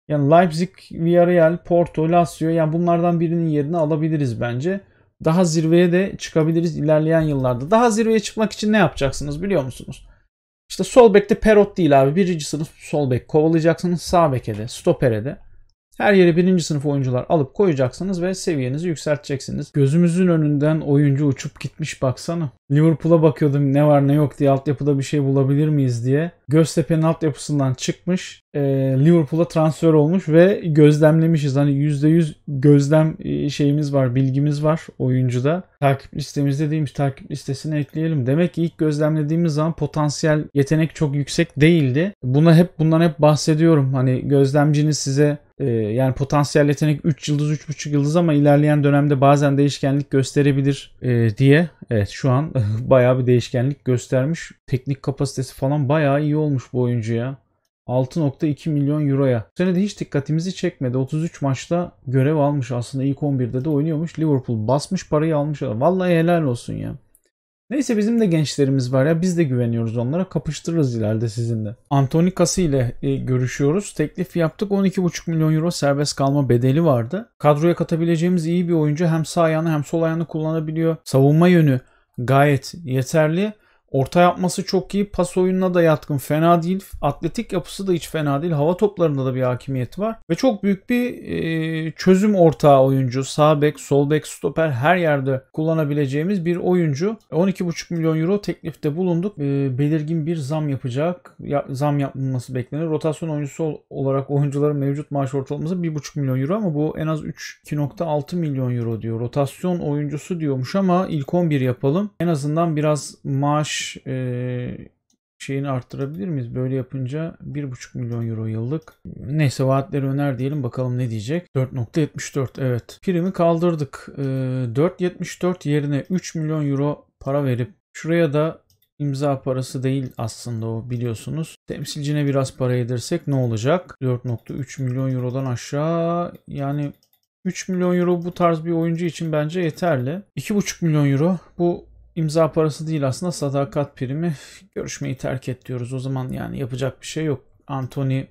Yani Leipzig, Villarreal, Porto, Lazio yani bunlardan birinin yerini alabiliriz bence. Daha zirveye de çıkabiliriz ilerleyen yıllarda. Daha zirveye çıkmak için ne yapacaksınız biliyor musunuz? İşte sol bekte Perot değil abi. Birinci sınıf sol bek kovalayacaksınız. Sağ beke de, stopere de. Her yere birinci sınıf oyuncular alıp koyacaksınız ve seviyenizi yükselteceksiniz. Gözümüzün önünden oyuncu uçup gitmiş baksana. Liverpool'a bakıyordum ne var ne yok diye altyapıda bir şey bulabilir miyiz diye. Göztepe'nin altyapısından çıkmış e, Liverpool'a transfer olmuş ve gözlemlemişiz. Hani %100 gözlem e, şeyimiz var, bilgimiz var oyuncuda. Takip listemizde değilmiş. Takip listesine ekleyelim. Demek ki ilk gözlemlediğimiz zaman potansiyel yetenek çok yüksek değildi. Buna hep bundan hep bahsediyorum. Hani gözlemciniz size ee, yani potansiyel yetenek 3 yıldız 3.5 yıldız ama ilerleyen dönemde bazen değişkenlik gösterebilir e, diye. Evet şu an bayağı bir değişkenlik göstermiş. Teknik kapasitesi falan bayağı iyi olmuş bu oyuncuya. 6.2 milyon euroya. Bu sene de hiç dikkatimizi çekmedi. 33 maçta görev almış aslında ilk 11'de de oynuyormuş. Liverpool basmış parayı almış. Vallahi helal olsun ya. Neyse bizim de gençlerimiz var ya biz de güveniyoruz onlara kapıştırırız ileride sizinle. Antonikası ile e, görüşüyoruz. Teklif yaptık 12,5 milyon euro serbest kalma bedeli vardı. Kadroya katabileceğimiz iyi bir oyuncu hem sağ ayağını hem sol ayağını kullanabiliyor. Savunma yönü gayet yeterli. Orta yapması çok iyi. Pas oyununa da yatkın. Fena değil. Atletik yapısı da hiç fena değil. Hava toplarında da bir hakimiyet var. Ve çok büyük bir e, çözüm ortağı oyuncu. Sağ bek, sol bek, stoper her yerde kullanabileceğimiz bir oyuncu. 12,5 milyon euro teklifte bulunduk. E, belirgin bir zam yapacak. Ya, zam yapılması beklenir. Rotasyon oyuncusu olarak oyuncuların mevcut maaş ortalaması 1,5 milyon euro ama bu en az 3,6 milyon euro diyor. Rotasyon oyuncusu diyormuş ama ilk 11 yapalım. En azından biraz maaş e, şeyini arttırabilir miyiz? Böyle yapınca 1,5 milyon euro yıllık. Neyse vaatleri öner diyelim bakalım ne diyecek. 4.74 evet. Primi kaldırdık. E, 4.74 yerine 3 milyon euro para verip şuraya da imza parası değil aslında o biliyorsunuz. Temsilcine biraz para yedirsek ne olacak? 4.3 milyon eurodan aşağı yani 3 milyon euro bu tarz bir oyuncu için bence yeterli. 2,5 milyon euro bu imza parası değil aslında sadakat primi. Görüşmeyi terk et diyoruz. O zaman yani yapacak bir şey yok. Anthony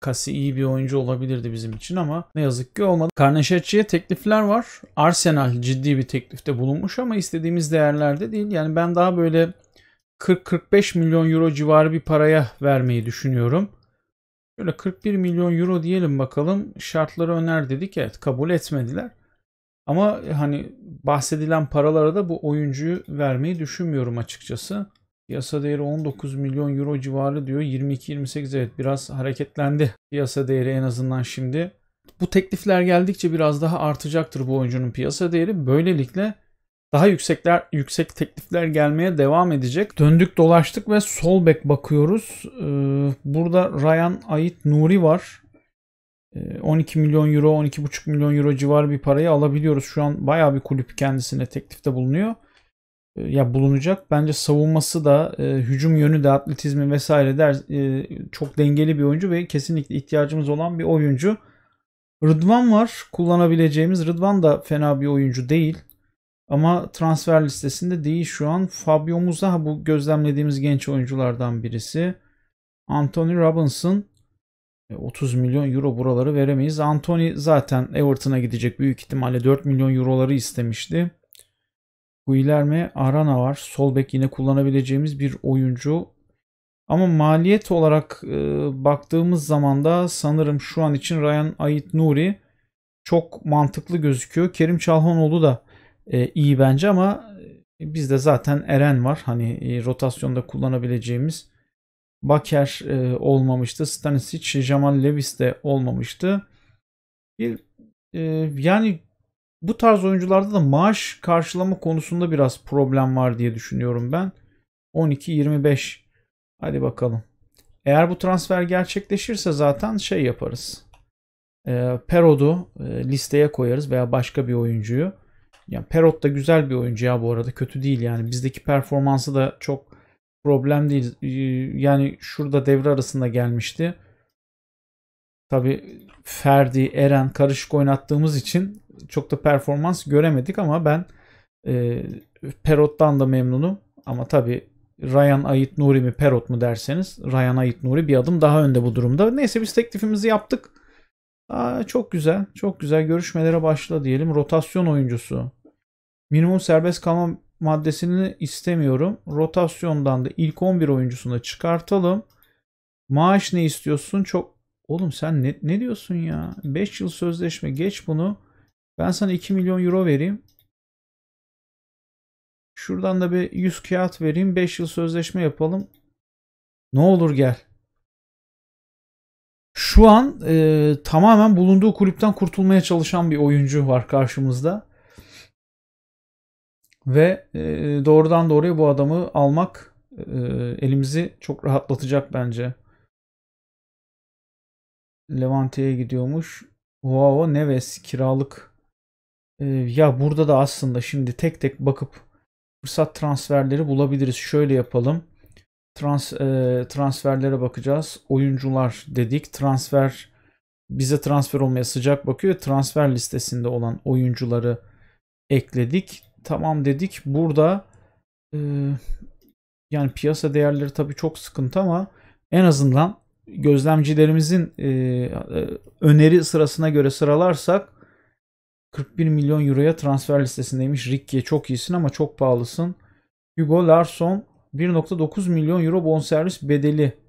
Kasi iyi bir oyuncu olabilirdi bizim için ama ne yazık ki olmadı. Karneşetçi'ye teklifler var. Arsenal ciddi bir teklifte bulunmuş ama istediğimiz değerlerde değil. Yani ben daha böyle 40-45 milyon euro civarı bir paraya vermeyi düşünüyorum. Böyle 41 milyon euro diyelim bakalım. Şartları öner dedik. Evet kabul etmediler. Ama e, hani bahsedilen paralara da bu oyuncuyu vermeyi düşünmüyorum açıkçası. Piyasa değeri 19 milyon euro civarı diyor. 22-28 evet biraz hareketlendi piyasa değeri en azından şimdi. Bu teklifler geldikçe biraz daha artacaktır bu oyuncunun piyasa değeri. Böylelikle daha yüksekler yüksek teklifler gelmeye devam edecek. Döndük dolaştık ve sol bek bakıyoruz. Ee, burada Ryan Ait Nuri var. 12 ee, milyon euro, 12,5 milyon euro civarı bir parayı alabiliyoruz. Şu an bayağı bir kulüp kendisine teklifte bulunuyor. Ee, ya bulunacak. Bence savunması da, e, hücum yönü de, atletizmi vesaire der e, çok dengeli bir oyuncu ve kesinlikle ihtiyacımız olan bir oyuncu. Rıdvan var kullanabileceğimiz. Rıdvan da fena bir oyuncu değil. Ama transfer listesinde değil şu an. Fabio Musa bu gözlemlediğimiz genç oyunculardan birisi. Anthony Robinson 30 e, milyon euro buraları veremeyiz. Anthony zaten Everton'a gidecek büyük ihtimalle 4 milyon euroları istemişti. Bu ilerme Arana var. Sol bek yine kullanabileceğimiz bir oyuncu. Ama maliyet olarak e, baktığımız zaman da sanırım şu an için Ryan Ait Nuri çok mantıklı gözüküyor. Kerim Çalhanoğlu da e, iyi bence ama e, bizde zaten Eren var. Hani e, rotasyonda kullanabileceğimiz Baker e, olmamıştı. Stanisic, Jamal Lewis de olmamıştı. Bir e, yani bu tarz oyuncularda da maaş karşılama konusunda biraz problem var diye düşünüyorum ben. 12-25. Hadi bakalım. Eğer bu transfer gerçekleşirse zaten şey yaparız. E, Perod'u e, listeye koyarız veya başka bir oyuncuyu. Yani Perot da güzel bir oyuncu ya bu arada. Kötü değil yani. Bizdeki performansı da çok problem değil. Ee, yani şurada devre arasında gelmişti. Tabi Ferdi, Eren karışık oynattığımız için çok da performans göremedik ama ben e, Perot'tan da memnunum. Ama tabi Ryan Ayit Nuri mi Perot mu derseniz Ryan Ayit Nuri bir adım daha önde bu durumda. Neyse biz teklifimizi yaptık. Aa, çok güzel. Çok güzel görüşmelere başla diyelim. Rotasyon oyuncusu. Minimum serbest kalma maddesini istemiyorum. Rotasyondan da ilk 11 oyuncusunu çıkartalım. Maaş ne istiyorsun? Çok oğlum sen ne, ne diyorsun ya? 5 yıl sözleşme geç bunu. Ben sana 2 milyon euro vereyim. Şuradan da bir 100 kağıt vereyim. 5 yıl sözleşme yapalım. Ne olur gel. Şu an e, tamamen bulunduğu kulüpten kurtulmaya çalışan bir oyuncu var karşımızda. Ve e, doğrudan doğruya bu adamı almak e, elimizi çok rahatlatacak bence. Levante'ye gidiyormuş. Wow, Neves kiralık. E, ya burada da aslında şimdi tek tek bakıp fırsat transferleri bulabiliriz. Şöyle yapalım. Trans, transferlere bakacağız. Oyuncular dedik. Transfer bize transfer olmaya sıcak bakıyor. Transfer listesinde olan oyuncuları ekledik tamam dedik. Burada e, yani piyasa değerleri tabii çok sıkıntı ama en azından gözlemcilerimizin e, e öneri sırasına göre sıralarsak 41 milyon euroya transfer listesindeymiş. Ricky'ye çok iyisin ama çok pahalısın. Hugo Larson 1.9 milyon euro bonservis bedeli.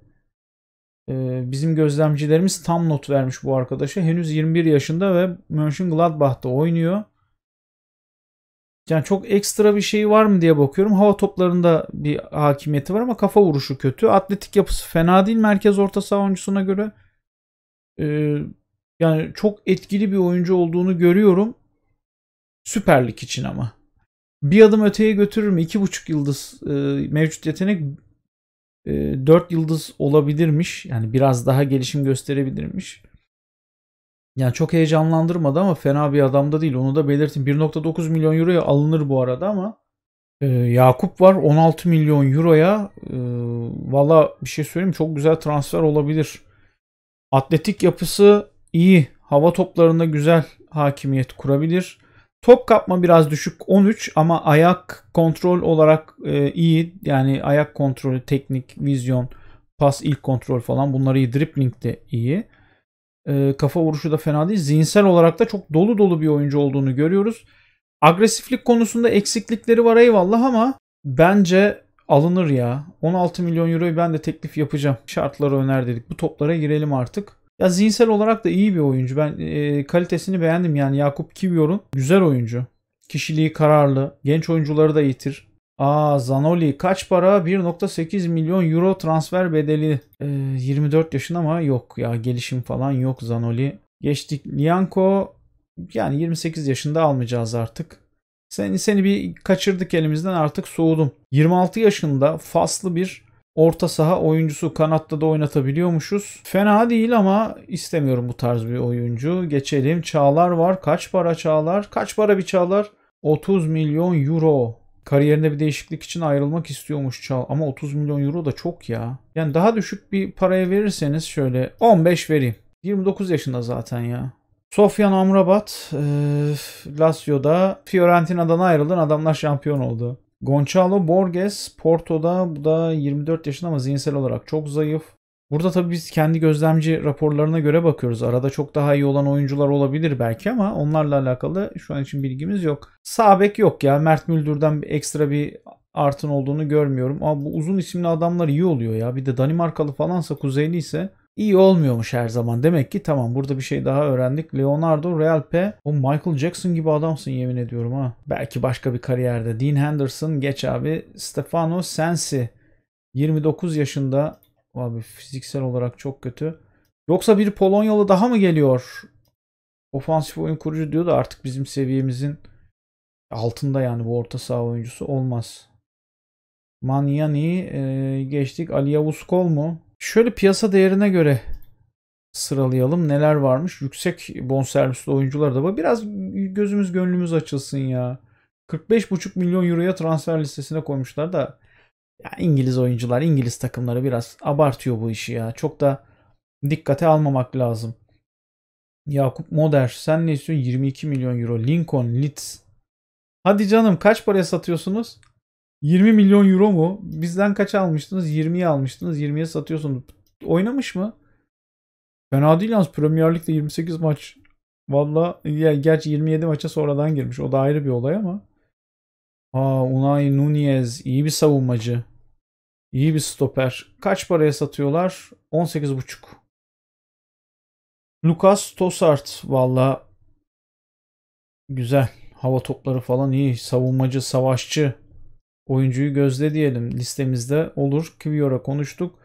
Ee, bizim gözlemcilerimiz tam not vermiş bu arkadaşa. Henüz 21 yaşında ve Mönchengladbach'ta oynuyor. Yani çok ekstra bir şey var mı diye bakıyorum. Hava toplarında bir hakimiyeti var ama kafa vuruşu kötü. Atletik yapısı fena değil merkez orta saha oyuncusuna göre. Ee, yani çok etkili bir oyuncu olduğunu görüyorum. Süperlik için ama. Bir adım öteye götürür mü? İki buçuk yıldız e, mevcut yetenek e, 4 yıldız olabilirmiş. Yani biraz daha gelişim gösterebilirmiş. Yani çok heyecanlandırmadı ama fena bir adam da değil. Onu da belirtin. 1.9 milyon euroya alınır bu arada ama e, Yakup var 16 milyon euroya. E, Valla bir şey söyleyeyim çok güzel transfer olabilir. Atletik yapısı iyi. Hava toplarında güzel hakimiyet kurabilir. Top kapma biraz düşük 13 ama ayak kontrol olarak e, iyi. Yani ayak kontrolü, teknik, vizyon, pas ilk kontrol falan bunları iyi. Dribbling de iyi. E, kafa vuruşu da fena değil. Zihinsel olarak da çok dolu dolu bir oyuncu olduğunu görüyoruz. Agresiflik konusunda eksiklikleri var eyvallah ama bence alınır ya. 16 milyon euroyu ben de teklif yapacağım. Şartları öner dedik. Bu toplara girelim artık. Ya zihinsel olarak da iyi bir oyuncu. Ben e, kalitesini beğendim yani Yakup Kivior'un güzel oyuncu. Kişiliği kararlı. Genç oyuncuları da itir. Aa Zanoli kaç para? 1.8 milyon euro transfer bedeli. Ee, 24 yaşın ama yok ya gelişim falan yok Zanoli. Geçtik Lianko yani 28 yaşında almayacağız artık. Seni, seni bir kaçırdık elimizden artık soğudum. 26 yaşında faslı bir orta saha oyuncusu kanatta da oynatabiliyormuşuz. Fena değil ama istemiyorum bu tarz bir oyuncu. Geçelim. Çağlar var. Kaç para Çağlar? Kaç para bir Çağlar? 30 milyon euro. Kariyerinde bir değişiklik için ayrılmak istiyormuş Çal. Ama 30 milyon euro da çok ya. Yani daha düşük bir paraya verirseniz şöyle 15 vereyim. 29 yaşında zaten ya. Sofyan Amrabat e, Lazio'da Fiorentina'dan ayrılan adamlar şampiyon oldu. Gonçalo Borges Porto'da bu da 24 yaşında ama zihinsel olarak çok zayıf. Burada tabii biz kendi gözlemci raporlarına göre bakıyoruz. Arada çok daha iyi olan oyuncular olabilir belki ama onlarla alakalı şu an için bilgimiz yok. Sabek yok ya. Mert Müldür'den bir ekstra bir artın olduğunu görmüyorum. Ama bu uzun isimli adamlar iyi oluyor ya. Bir de Danimarkalı falansa kuzeyli ise iyi olmuyormuş her zaman. Demek ki tamam burada bir şey daha öğrendik. Leonardo, Real P. O Michael Jackson gibi adamsın yemin ediyorum ha. Belki başka bir kariyerde. Dean Henderson geç abi. Stefano Sensi. 29 yaşında Abi fiziksel olarak çok kötü. Yoksa bir Polonyalı daha mı geliyor? Ofansif oyun kurucu diyor da artık bizim seviyemizin altında yani bu orta saha oyuncusu olmaz. Manyani e, geçtik. Ali Yavuz Kol mu? Şöyle piyasa değerine göre sıralayalım. Neler varmış? Yüksek bonservisli oyuncular da var. Biraz gözümüz gönlümüz açılsın ya. 45,5 milyon euroya transfer listesine koymuşlar da ya İngiliz oyuncular, İngiliz takımları biraz abartıyor bu işi ya. Çok da dikkate almamak lazım. Yakup Moder sen ne istiyorsun? 22 milyon euro. Lincoln, Leeds. Hadi canım kaç paraya satıyorsunuz? 20 milyon euro mu? Bizden kaç almıştınız? 20'ye almıştınız. 20'ye satıyorsunuz. Oynamış mı? Fena değil yalnız Premier Lig'de 28 maç. Valla ya, gerçi 27 maça sonradan girmiş. O da ayrı bir olay ama. Aa Unai Nunez iyi bir savunmacı. İyi bir stoper. Kaç paraya satıyorlar? 18,5. Lucas Tosart valla güzel. Hava topları falan iyi. Savunmacı, savaşçı. Oyuncuyu gözle diyelim. Listemizde olur. Kiviora konuştuk.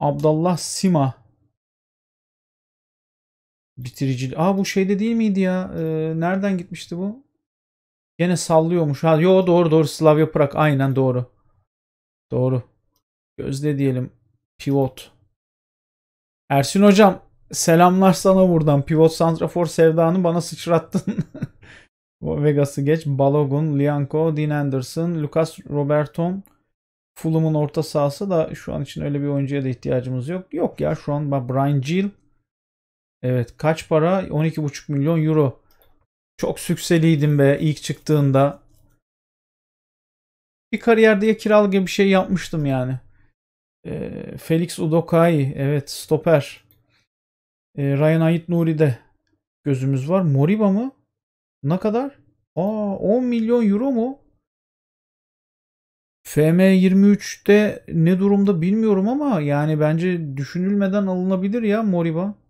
Abdallah Sima. Bitirici. Aa bu şeyde değil miydi ya? Ee, nereden gitmişti bu? Gene sallıyormuş. Ha yo doğru doğru Slavia Prag aynen doğru. Doğru. Gözde diyelim. Pivot. Ersin hocam selamlar sana buradan. Pivot Santrafor sevdanı bana sıçrattın. Vegas'ı geç. Balogun, Lianco, Dean Anderson, Lucas Roberton. Fulham'ın orta sahası da şu an için öyle bir oyuncuya da ihtiyacımız yok. Yok ya şu an Brian Gill. Evet kaç para? 12,5 milyon euro. Çok sükseliydim be ilk çıktığında. Bir kariyer diye kiralık gibi bir şey yapmıştım yani. E, Felix Udokai evet stoper. E, Ryan Ait Nuri'de gözümüz var. Moriba mı? Ne kadar? Aa 10 milyon euro mu? FM23'te ne durumda bilmiyorum ama yani bence düşünülmeden alınabilir ya Moriba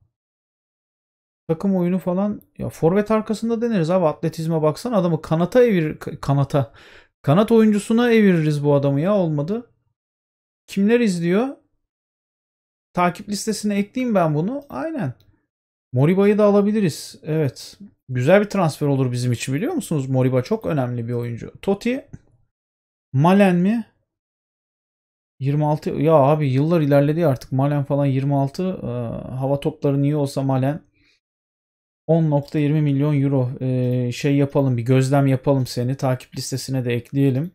takım oyunu falan ya forvet arkasında deneriz abi atletizme baksan adamı kanata evir kanata kanat oyuncusuna eviririz bu adamı ya olmadı. Kimler izliyor? Takip listesine ekleyeyim ben bunu. Aynen. Moriba'yı da alabiliriz. Evet. Güzel bir transfer olur bizim için biliyor musunuz? Moriba çok önemli bir oyuncu. Totti Malen mi? 26 ya abi yıllar ilerledi artık Malen falan 26 e, hava topları iyi olsa Malen 10.20 milyon euro e, şey yapalım bir gözlem yapalım seni takip listesine de ekleyelim.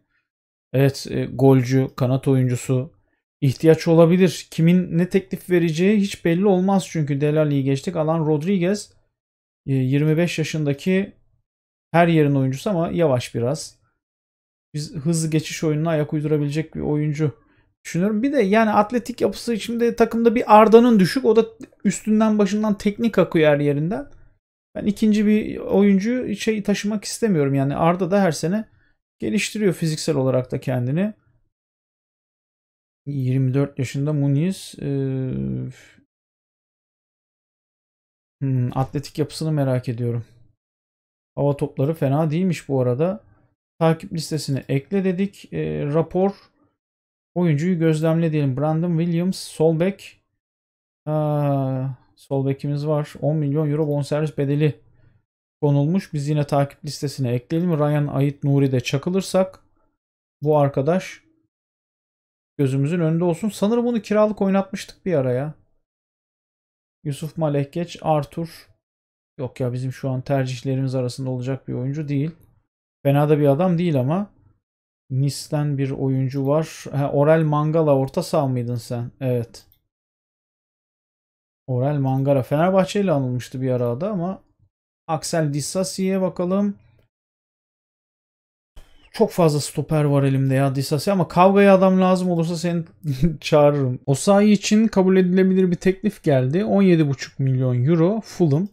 Evet e, golcü, kanat oyuncusu ihtiyaç olabilir. Kimin ne teklif vereceği hiç belli olmaz çünkü Delali'yi geçtik. Alan Rodriguez e, 25 yaşındaki her yerin oyuncusu ama yavaş biraz. Biz hızlı geçiş oyununa ayak uydurabilecek bir oyuncu düşünüyorum. Bir de yani atletik yapısı içinde takımda bir Arda'nın düşük. O da üstünden başından teknik akıyor her yerinden ben ikinci bir oyuncu şey taşımak istemiyorum. Yani Arda da her sene geliştiriyor fiziksel olarak da kendini. 24 yaşında Muniz e, hmm, atletik yapısını merak ediyorum. Hava topları fena değilmiş bu arada. Takip listesine ekle dedik. E, rapor oyuncuyu gözlemle diyelim. Brandon Williams, Solbeck. Aa, Sol bekimiz var. 10 milyon euro bonservis bedeli konulmuş. Biz yine takip listesine ekleyelim. Ryan Ait Nuri de çakılırsak bu arkadaş gözümüzün önünde olsun. Sanırım bunu kiralık oynatmıştık bir araya. Yusuf Malekgeç, Arthur. Yok ya bizim şu an tercihlerimiz arasında olacak bir oyuncu değil. Fena da bir adam değil ama. Nis'ten bir oyuncu var. Ha, Orel Mangala orta sağ mıydın sen? Evet. Orel Mangara. Fenerbahçe ile anılmıştı bir arada ama Axel Dissasi'ye bakalım. Çok fazla stoper var elimde ya Dissasi ama kavgaya adam lazım olursa seni çağırırım. Osayi için kabul edilebilir bir teklif geldi. 17,5 milyon euro Fulham.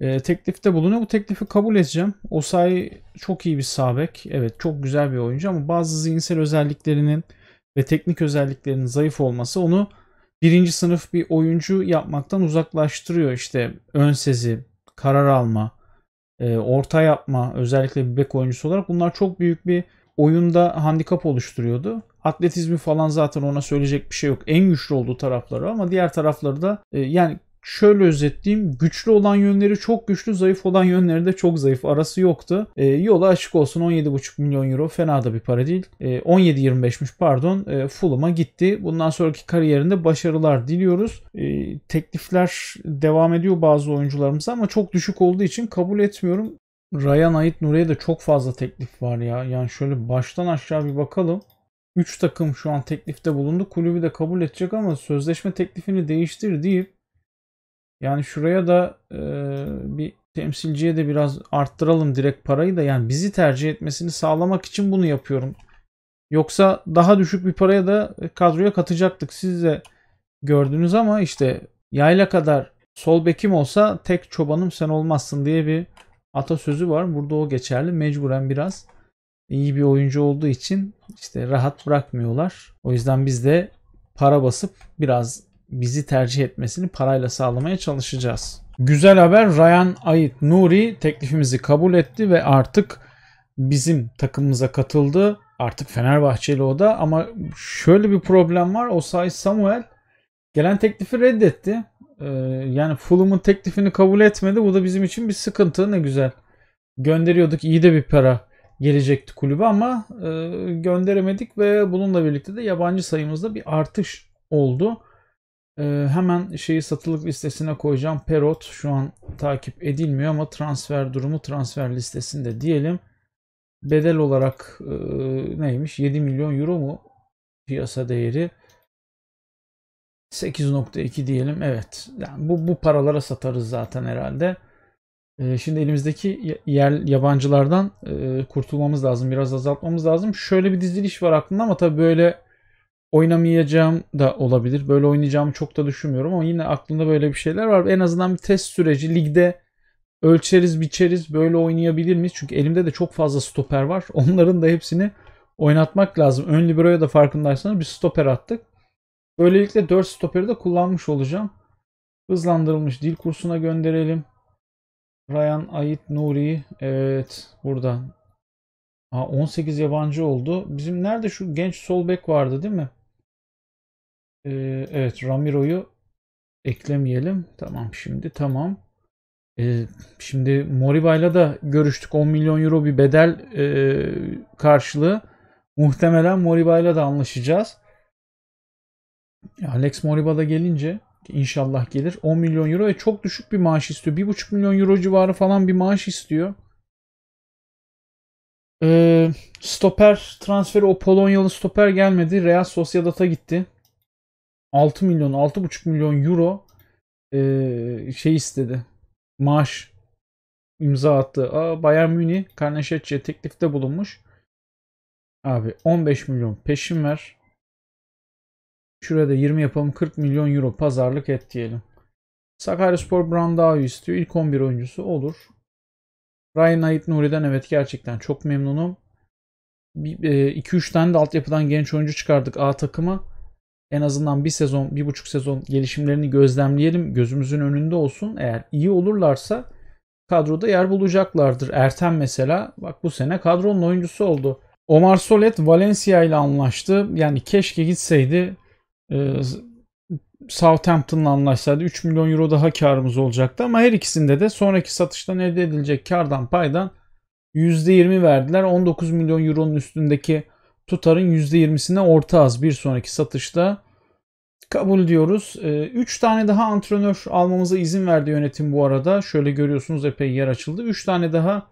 E, teklifte bulunuyor. Bu teklifi kabul edeceğim. Osay çok iyi bir sabek. Evet çok güzel bir oyuncu ama bazı zihinsel özelliklerinin ve teknik özelliklerinin zayıf olması onu birinci sınıf bir oyuncu yapmaktan uzaklaştırıyor. İşte ön sezi, karar alma, e, orta yapma özellikle bir bek oyuncusu olarak bunlar çok büyük bir oyunda handikap oluşturuyordu. Atletizmi falan zaten ona söyleyecek bir şey yok. En güçlü olduğu tarafları ama diğer tarafları da e, yani şöyle özetleyeyim. Güçlü olan yönleri çok güçlü, zayıf olan yönleri de çok zayıf. Arası yoktu. E, yolu açık olsun 17,5 milyon euro fena da bir para değil. E, 17-25'miş pardon. E, Fulham'a gitti. Bundan sonraki kariyerinde başarılar diliyoruz. E, teklifler devam ediyor bazı oyuncularımıza ama çok düşük olduğu için kabul etmiyorum. Ryan Ait Nureye de çok fazla teklif var ya. Yani şöyle baştan aşağı bir bakalım. 3 takım şu an teklifte bulundu. Kulübü de kabul edecek ama sözleşme teklifini değiştir deyip yani şuraya da e, bir temsilciye de biraz arttıralım direkt parayı da yani bizi tercih etmesini sağlamak için bunu yapıyorum. Yoksa daha düşük bir paraya da e, kadroya katacaktık. Siz de gördünüz ama işte yayla kadar sol bekim olsa tek çobanım sen olmazsın diye bir atasözü var. Burada o geçerli. Mecburen biraz iyi bir oyuncu olduğu için işte rahat bırakmıyorlar. O yüzden biz de para basıp biraz bizi tercih etmesini parayla sağlamaya çalışacağız. Güzel haber Ryan Ait Nuri teklifimizi kabul etti ve artık bizim takımımıza katıldı. Artık Fenerbahçeli o da ama şöyle bir problem var. Osay Samuel gelen teklifi reddetti. Ee, yani Fulham'ın teklifini kabul etmedi. Bu da bizim için bir sıkıntı. Ne güzel. Gönderiyorduk iyi de bir para gelecekti kulübe ama e, gönderemedik ve bununla birlikte de yabancı sayımızda bir artış oldu. Ee, hemen şeyi satılık listesine koyacağım. Perot şu an takip edilmiyor ama transfer durumu transfer listesinde diyelim. Bedel olarak e, neymiş? 7 milyon euro mu piyasa değeri? 8.2 diyelim. Evet. Yani bu bu paralara satarız zaten herhalde. Ee, şimdi elimizdeki yer yabancılardan e, kurtulmamız lazım. Biraz azaltmamız lazım. Şöyle bir diziliş var aklımda ama tabii böyle oynamayacağım da olabilir. Böyle oynayacağımı çok da düşünmüyorum ama yine aklımda böyle bir şeyler var. En azından bir test süreci ligde ölçeriz biçeriz böyle oynayabilir miyiz? Çünkü elimde de çok fazla stoper var. Onların da hepsini oynatmak lazım. Ön liberoya da farkındaysanız bir stoper attık. Böylelikle 4 stoperi de kullanmış olacağım. Hızlandırılmış dil kursuna gönderelim. Ryan Ait Nuri. Evet burada. Ha, 18 yabancı oldu. Bizim nerede şu genç sol bek vardı değil mi? Ee, evet Ramiro'yu eklemeyelim. Tamam şimdi tamam. Ee, şimdi Moriba'yla da görüştük. 10 milyon euro bir bedel e, karşılığı. Muhtemelen Moriba'yla da anlaşacağız. Alex Moriba da gelince inşallah gelir. 10 milyon euro ve çok düşük bir maaş istiyor. 1,5 milyon euro civarı falan bir maaş istiyor. Ee, stoper transferi o Polonyalı stoper gelmedi. Real Sociedad'a gitti. 6 milyon 6,5 milyon euro e, şey istedi. Maaş imza attı. Aa, Bayern Münih Karneşetçi'ye teklifte bulunmuş. Abi 15 milyon peşin ver. Şurada da 20 yapalım 40 milyon euro pazarlık et diyelim. Sakaryaspor Brandao istiyor. İlk 11 oyuncusu olur. Ryan Ait Nuri'den evet gerçekten çok memnunum. 2-3 e, tane de altyapıdan genç oyuncu çıkardık A takıma en azından bir sezon, bir buçuk sezon gelişimlerini gözlemleyelim. Gözümüzün önünde olsun. Eğer iyi olurlarsa kadroda yer bulacaklardır. Ertem mesela bak bu sene kadronun oyuncusu oldu. Omar Solet Valencia ile anlaştı. Yani keşke gitseydi e, Southampton'la anlaşsaydı 3 milyon euro daha karımız olacaktı. Ama her ikisinde de sonraki satıştan elde edilecek kardan paydan %20 verdiler. 19 milyon euronun üstündeki tutarın %20'sine orta az bir sonraki satışta Kabul diyoruz. 3 ee, tane daha antrenör almamıza izin verdi yönetim bu arada. Şöyle görüyorsunuz epey yer açıldı. 3 tane daha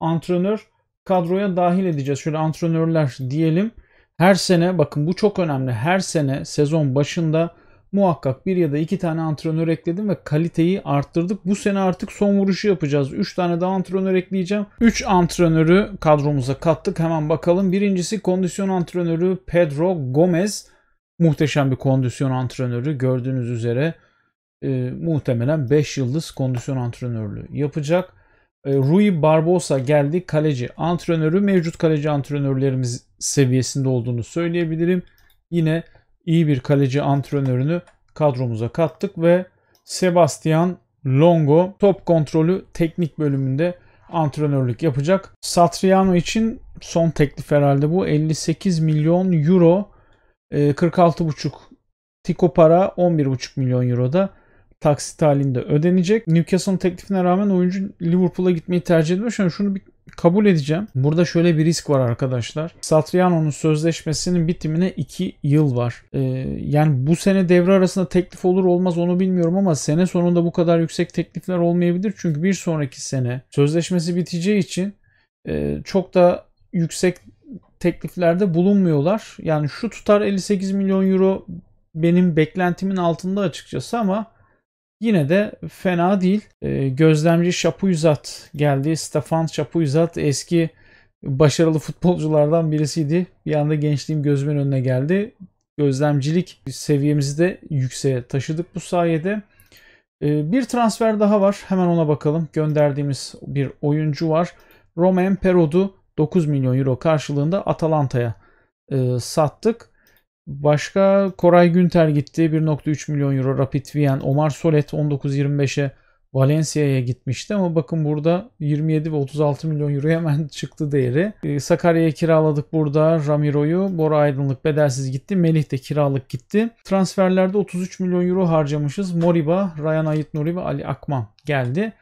antrenör kadroya dahil edeceğiz. Şöyle antrenörler diyelim. Her sene bakın bu çok önemli. Her sene sezon başında muhakkak bir ya da iki tane antrenör ekledim ve kaliteyi arttırdık. Bu sene artık son vuruşu yapacağız. Üç tane daha antrenör ekleyeceğim. Üç antrenörü kadromuza kattık. Hemen bakalım. Birincisi kondisyon antrenörü Pedro Gomez. Muhteşem bir kondisyon antrenörü gördüğünüz üzere e, muhtemelen 5 yıldız kondisyon antrenörlüğü yapacak. E, Rui Barbosa geldi kaleci antrenörü mevcut kaleci antrenörlerimiz seviyesinde olduğunu söyleyebilirim. Yine iyi bir kaleci antrenörünü kadromuza kattık ve Sebastian Longo top kontrolü teknik bölümünde antrenörlük yapacak. Satriano için son teklif herhalde bu 58 milyon euro 46,5 ee, Tiko para 11,5 milyon euroda taksit halinde ödenecek. Newcastle'ın teklifine rağmen oyuncu Liverpool'a gitmeyi tercih etmiş. Yani şunu bir kabul edeceğim. Burada şöyle bir risk var arkadaşlar. Satriano'nun sözleşmesinin bitimine 2 yıl var. Ee, yani bu sene devre arasında teklif olur olmaz onu bilmiyorum ama sene sonunda bu kadar yüksek teklifler olmayabilir. Çünkü bir sonraki sene sözleşmesi biteceği için e, çok da yüksek tekliflerde bulunmuyorlar. Yani şu tutar 58 milyon euro benim beklentimin altında açıkçası ama yine de fena değil. E, gözlemci Şapuyzat geldi. Stefan Şapuyzat eski başarılı futbolculardan birisiydi. Bir anda gençliğim gözümün önüne geldi. Gözlemcilik seviyemizi de yükseğe taşıdık bu sayede. Ee, bir transfer daha var. Hemen ona bakalım. Gönderdiğimiz bir oyuncu var. Romain Perod'u 9 milyon euro karşılığında Atalanta'ya e, sattık. Başka Koray Günter gitti 1.3 milyon euro Rapid Wien, Omar Solet 19-25'e Valencia'ya gitmişti ama bakın burada 27 ve 36 milyon euro hemen çıktı değeri. E, Sakarya'ya kiraladık burada Ramiro'yu. Bora Aydınlık bedelsiz gitti. Melih de kiralık gitti. Transferlerde 33 milyon euro harcamışız. Moriba, Ryan Ayit Nuri ve Ali Akman geldi.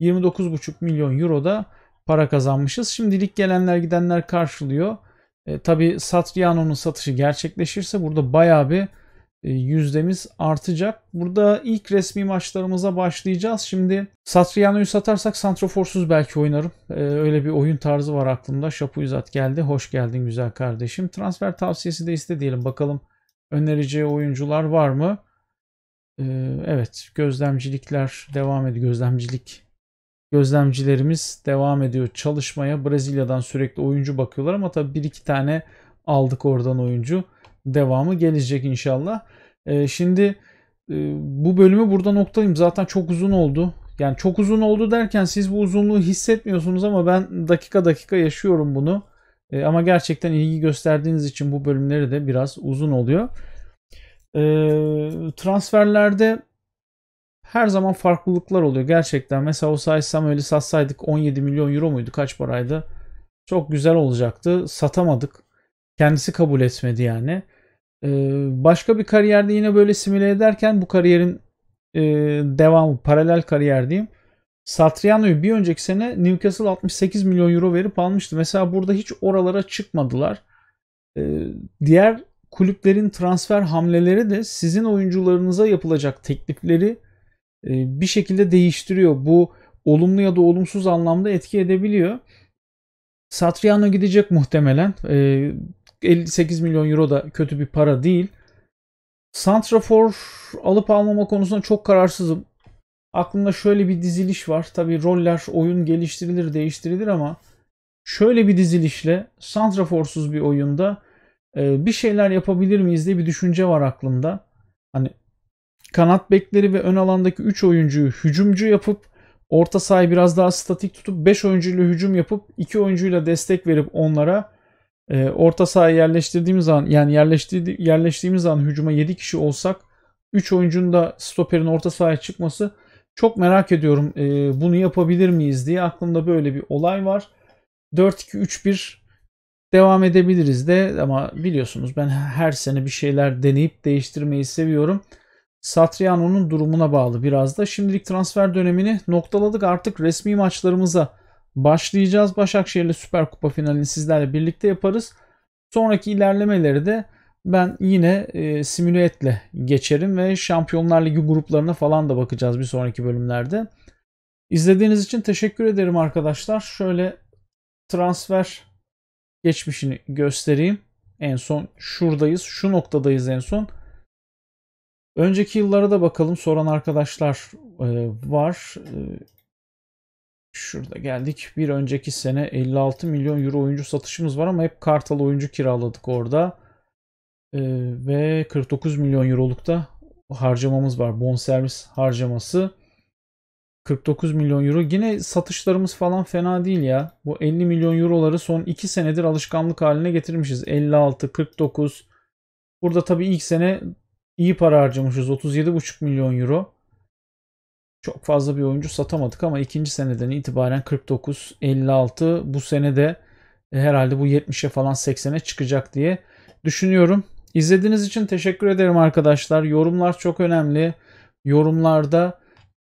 29,5 milyon euro da para kazanmışız. Şimdilik gelenler gidenler karşılıyor. E, Tabi Satriano'nun satışı gerçekleşirse burada baya bir e, yüzdemiz artacak. Burada ilk resmi maçlarımıza başlayacağız. Şimdi Satriano'yu satarsak Santroforsuz belki oynarım. Ee, öyle bir oyun tarzı var aklımda. Şapuyzat geldi. Hoş geldin güzel kardeşim. Transfer tavsiyesi de iste diyelim. Bakalım önereceği oyuncular var mı? Ee, evet gözlemcilikler devam ediyor. Gözlemcilik Gözlemcilerimiz devam ediyor çalışmaya. Brezilya'dan sürekli oyuncu bakıyorlar ama tabii bir iki tane aldık oradan oyuncu. Devamı gelecek inşallah. Ee, şimdi e, bu bölümü burada noktalayayım. Zaten çok uzun oldu. Yani çok uzun oldu derken siz bu uzunluğu hissetmiyorsunuz ama ben dakika dakika yaşıyorum bunu. E, ama gerçekten ilgi gösterdiğiniz için bu bölümleri de biraz uzun oluyor. E, transferlerde her zaman farklılıklar oluyor gerçekten. Mesela o Osay Samuel'i satsaydık 17 milyon euro muydu kaç paraydı? Çok güzel olacaktı. Satamadık. Kendisi kabul etmedi yani. Ee, başka bir kariyerde yine böyle simüle ederken bu kariyerin e, devamı paralel kariyer diyeyim. Satriano'yu bir önceki sene Newcastle 68 milyon euro verip almıştı. Mesela burada hiç oralara çıkmadılar. Ee, diğer kulüplerin transfer hamleleri de sizin oyuncularınıza yapılacak teklifleri e, bir şekilde değiştiriyor. Bu olumlu ya da olumsuz anlamda etki edebiliyor. Satriano gidecek muhtemelen. 58 e, milyon euro da kötü bir para değil. Santrafor alıp almama konusunda çok kararsızım. Aklımda şöyle bir diziliş var. Tabi roller oyun geliştirilir değiştirilir ama şöyle bir dizilişle Santraforsuz bir oyunda e, bir şeyler yapabilir miyiz diye bir düşünce var aklımda. Hani kanat bekleri ve ön alandaki 3 oyuncuyu hücumcu yapıp orta sahayı biraz daha statik tutup 5 oyuncuyla hücum yapıp 2 oyuncuyla destek verip onlara e, orta sahaya yerleştirdiğimiz an yani yerleştirdi, yerleştiğimiz an hücuma 7 kişi olsak 3 oyuncunun da stoperin orta sahaya çıkması çok merak ediyorum e, bunu yapabilir miyiz diye aklımda böyle bir olay var. 4-2-3-1 devam edebiliriz de ama biliyorsunuz ben her sene bir şeyler deneyip değiştirmeyi seviyorum. Satriano'nun durumuna bağlı biraz da. Şimdilik transfer dönemini noktaladık. Artık resmi maçlarımıza başlayacağız. Başakşehir'le Süper Kupa finalini sizlerle birlikte yaparız. Sonraki ilerlemeleri de ben yine e, etle geçerim ve Şampiyonlar Ligi gruplarına falan da bakacağız bir sonraki bölümlerde. İzlediğiniz için teşekkür ederim arkadaşlar. Şöyle transfer geçmişini göstereyim. En son şuradayız. Şu noktadayız en son. Önceki yıllara da bakalım soran arkadaşlar e, var. E, şurada geldik. Bir önceki sene 56 milyon euro oyuncu satışımız var ama hep Kartal oyuncu kiraladık orada. E, ve 49 milyon euroluk da harcamamız var. Bonservis harcaması. 49 milyon euro. Yine satışlarımız falan fena değil ya. Bu 50 milyon euroları son 2 senedir alışkanlık haline getirmişiz. 56, 49. Burada tabii ilk sene iyi para harcamışız. 37,5 milyon euro. Çok fazla bir oyuncu satamadık ama ikinci seneden itibaren 49, 56 bu sene de e, herhalde bu 70'e falan 80'e çıkacak diye düşünüyorum. İzlediğiniz için teşekkür ederim arkadaşlar. Yorumlar çok önemli. Yorumlarda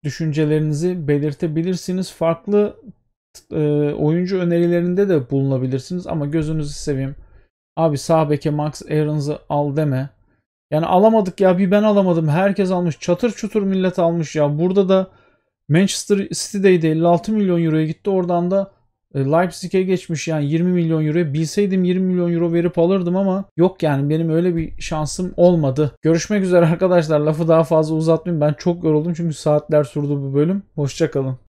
düşüncelerinizi belirtebilirsiniz. Farklı e, oyuncu önerilerinde de bulunabilirsiniz ama gözünüzü seveyim. Abi sağ beke Max Aarons'ı al deme. Yani alamadık ya bir ben alamadım. Herkes almış. Çatır çutur millet almış ya. Burada da Manchester City'deydi 56 milyon euroya gitti. Oradan da e, Leipzig'e geçmiş yani 20 milyon euro. Bilseydim 20 milyon euro verip alırdım ama yok yani benim öyle bir şansım olmadı. Görüşmek üzere arkadaşlar. Lafı daha fazla uzatmayayım. Ben çok yoruldum çünkü saatler sürdü bu bölüm. Hoşçakalın.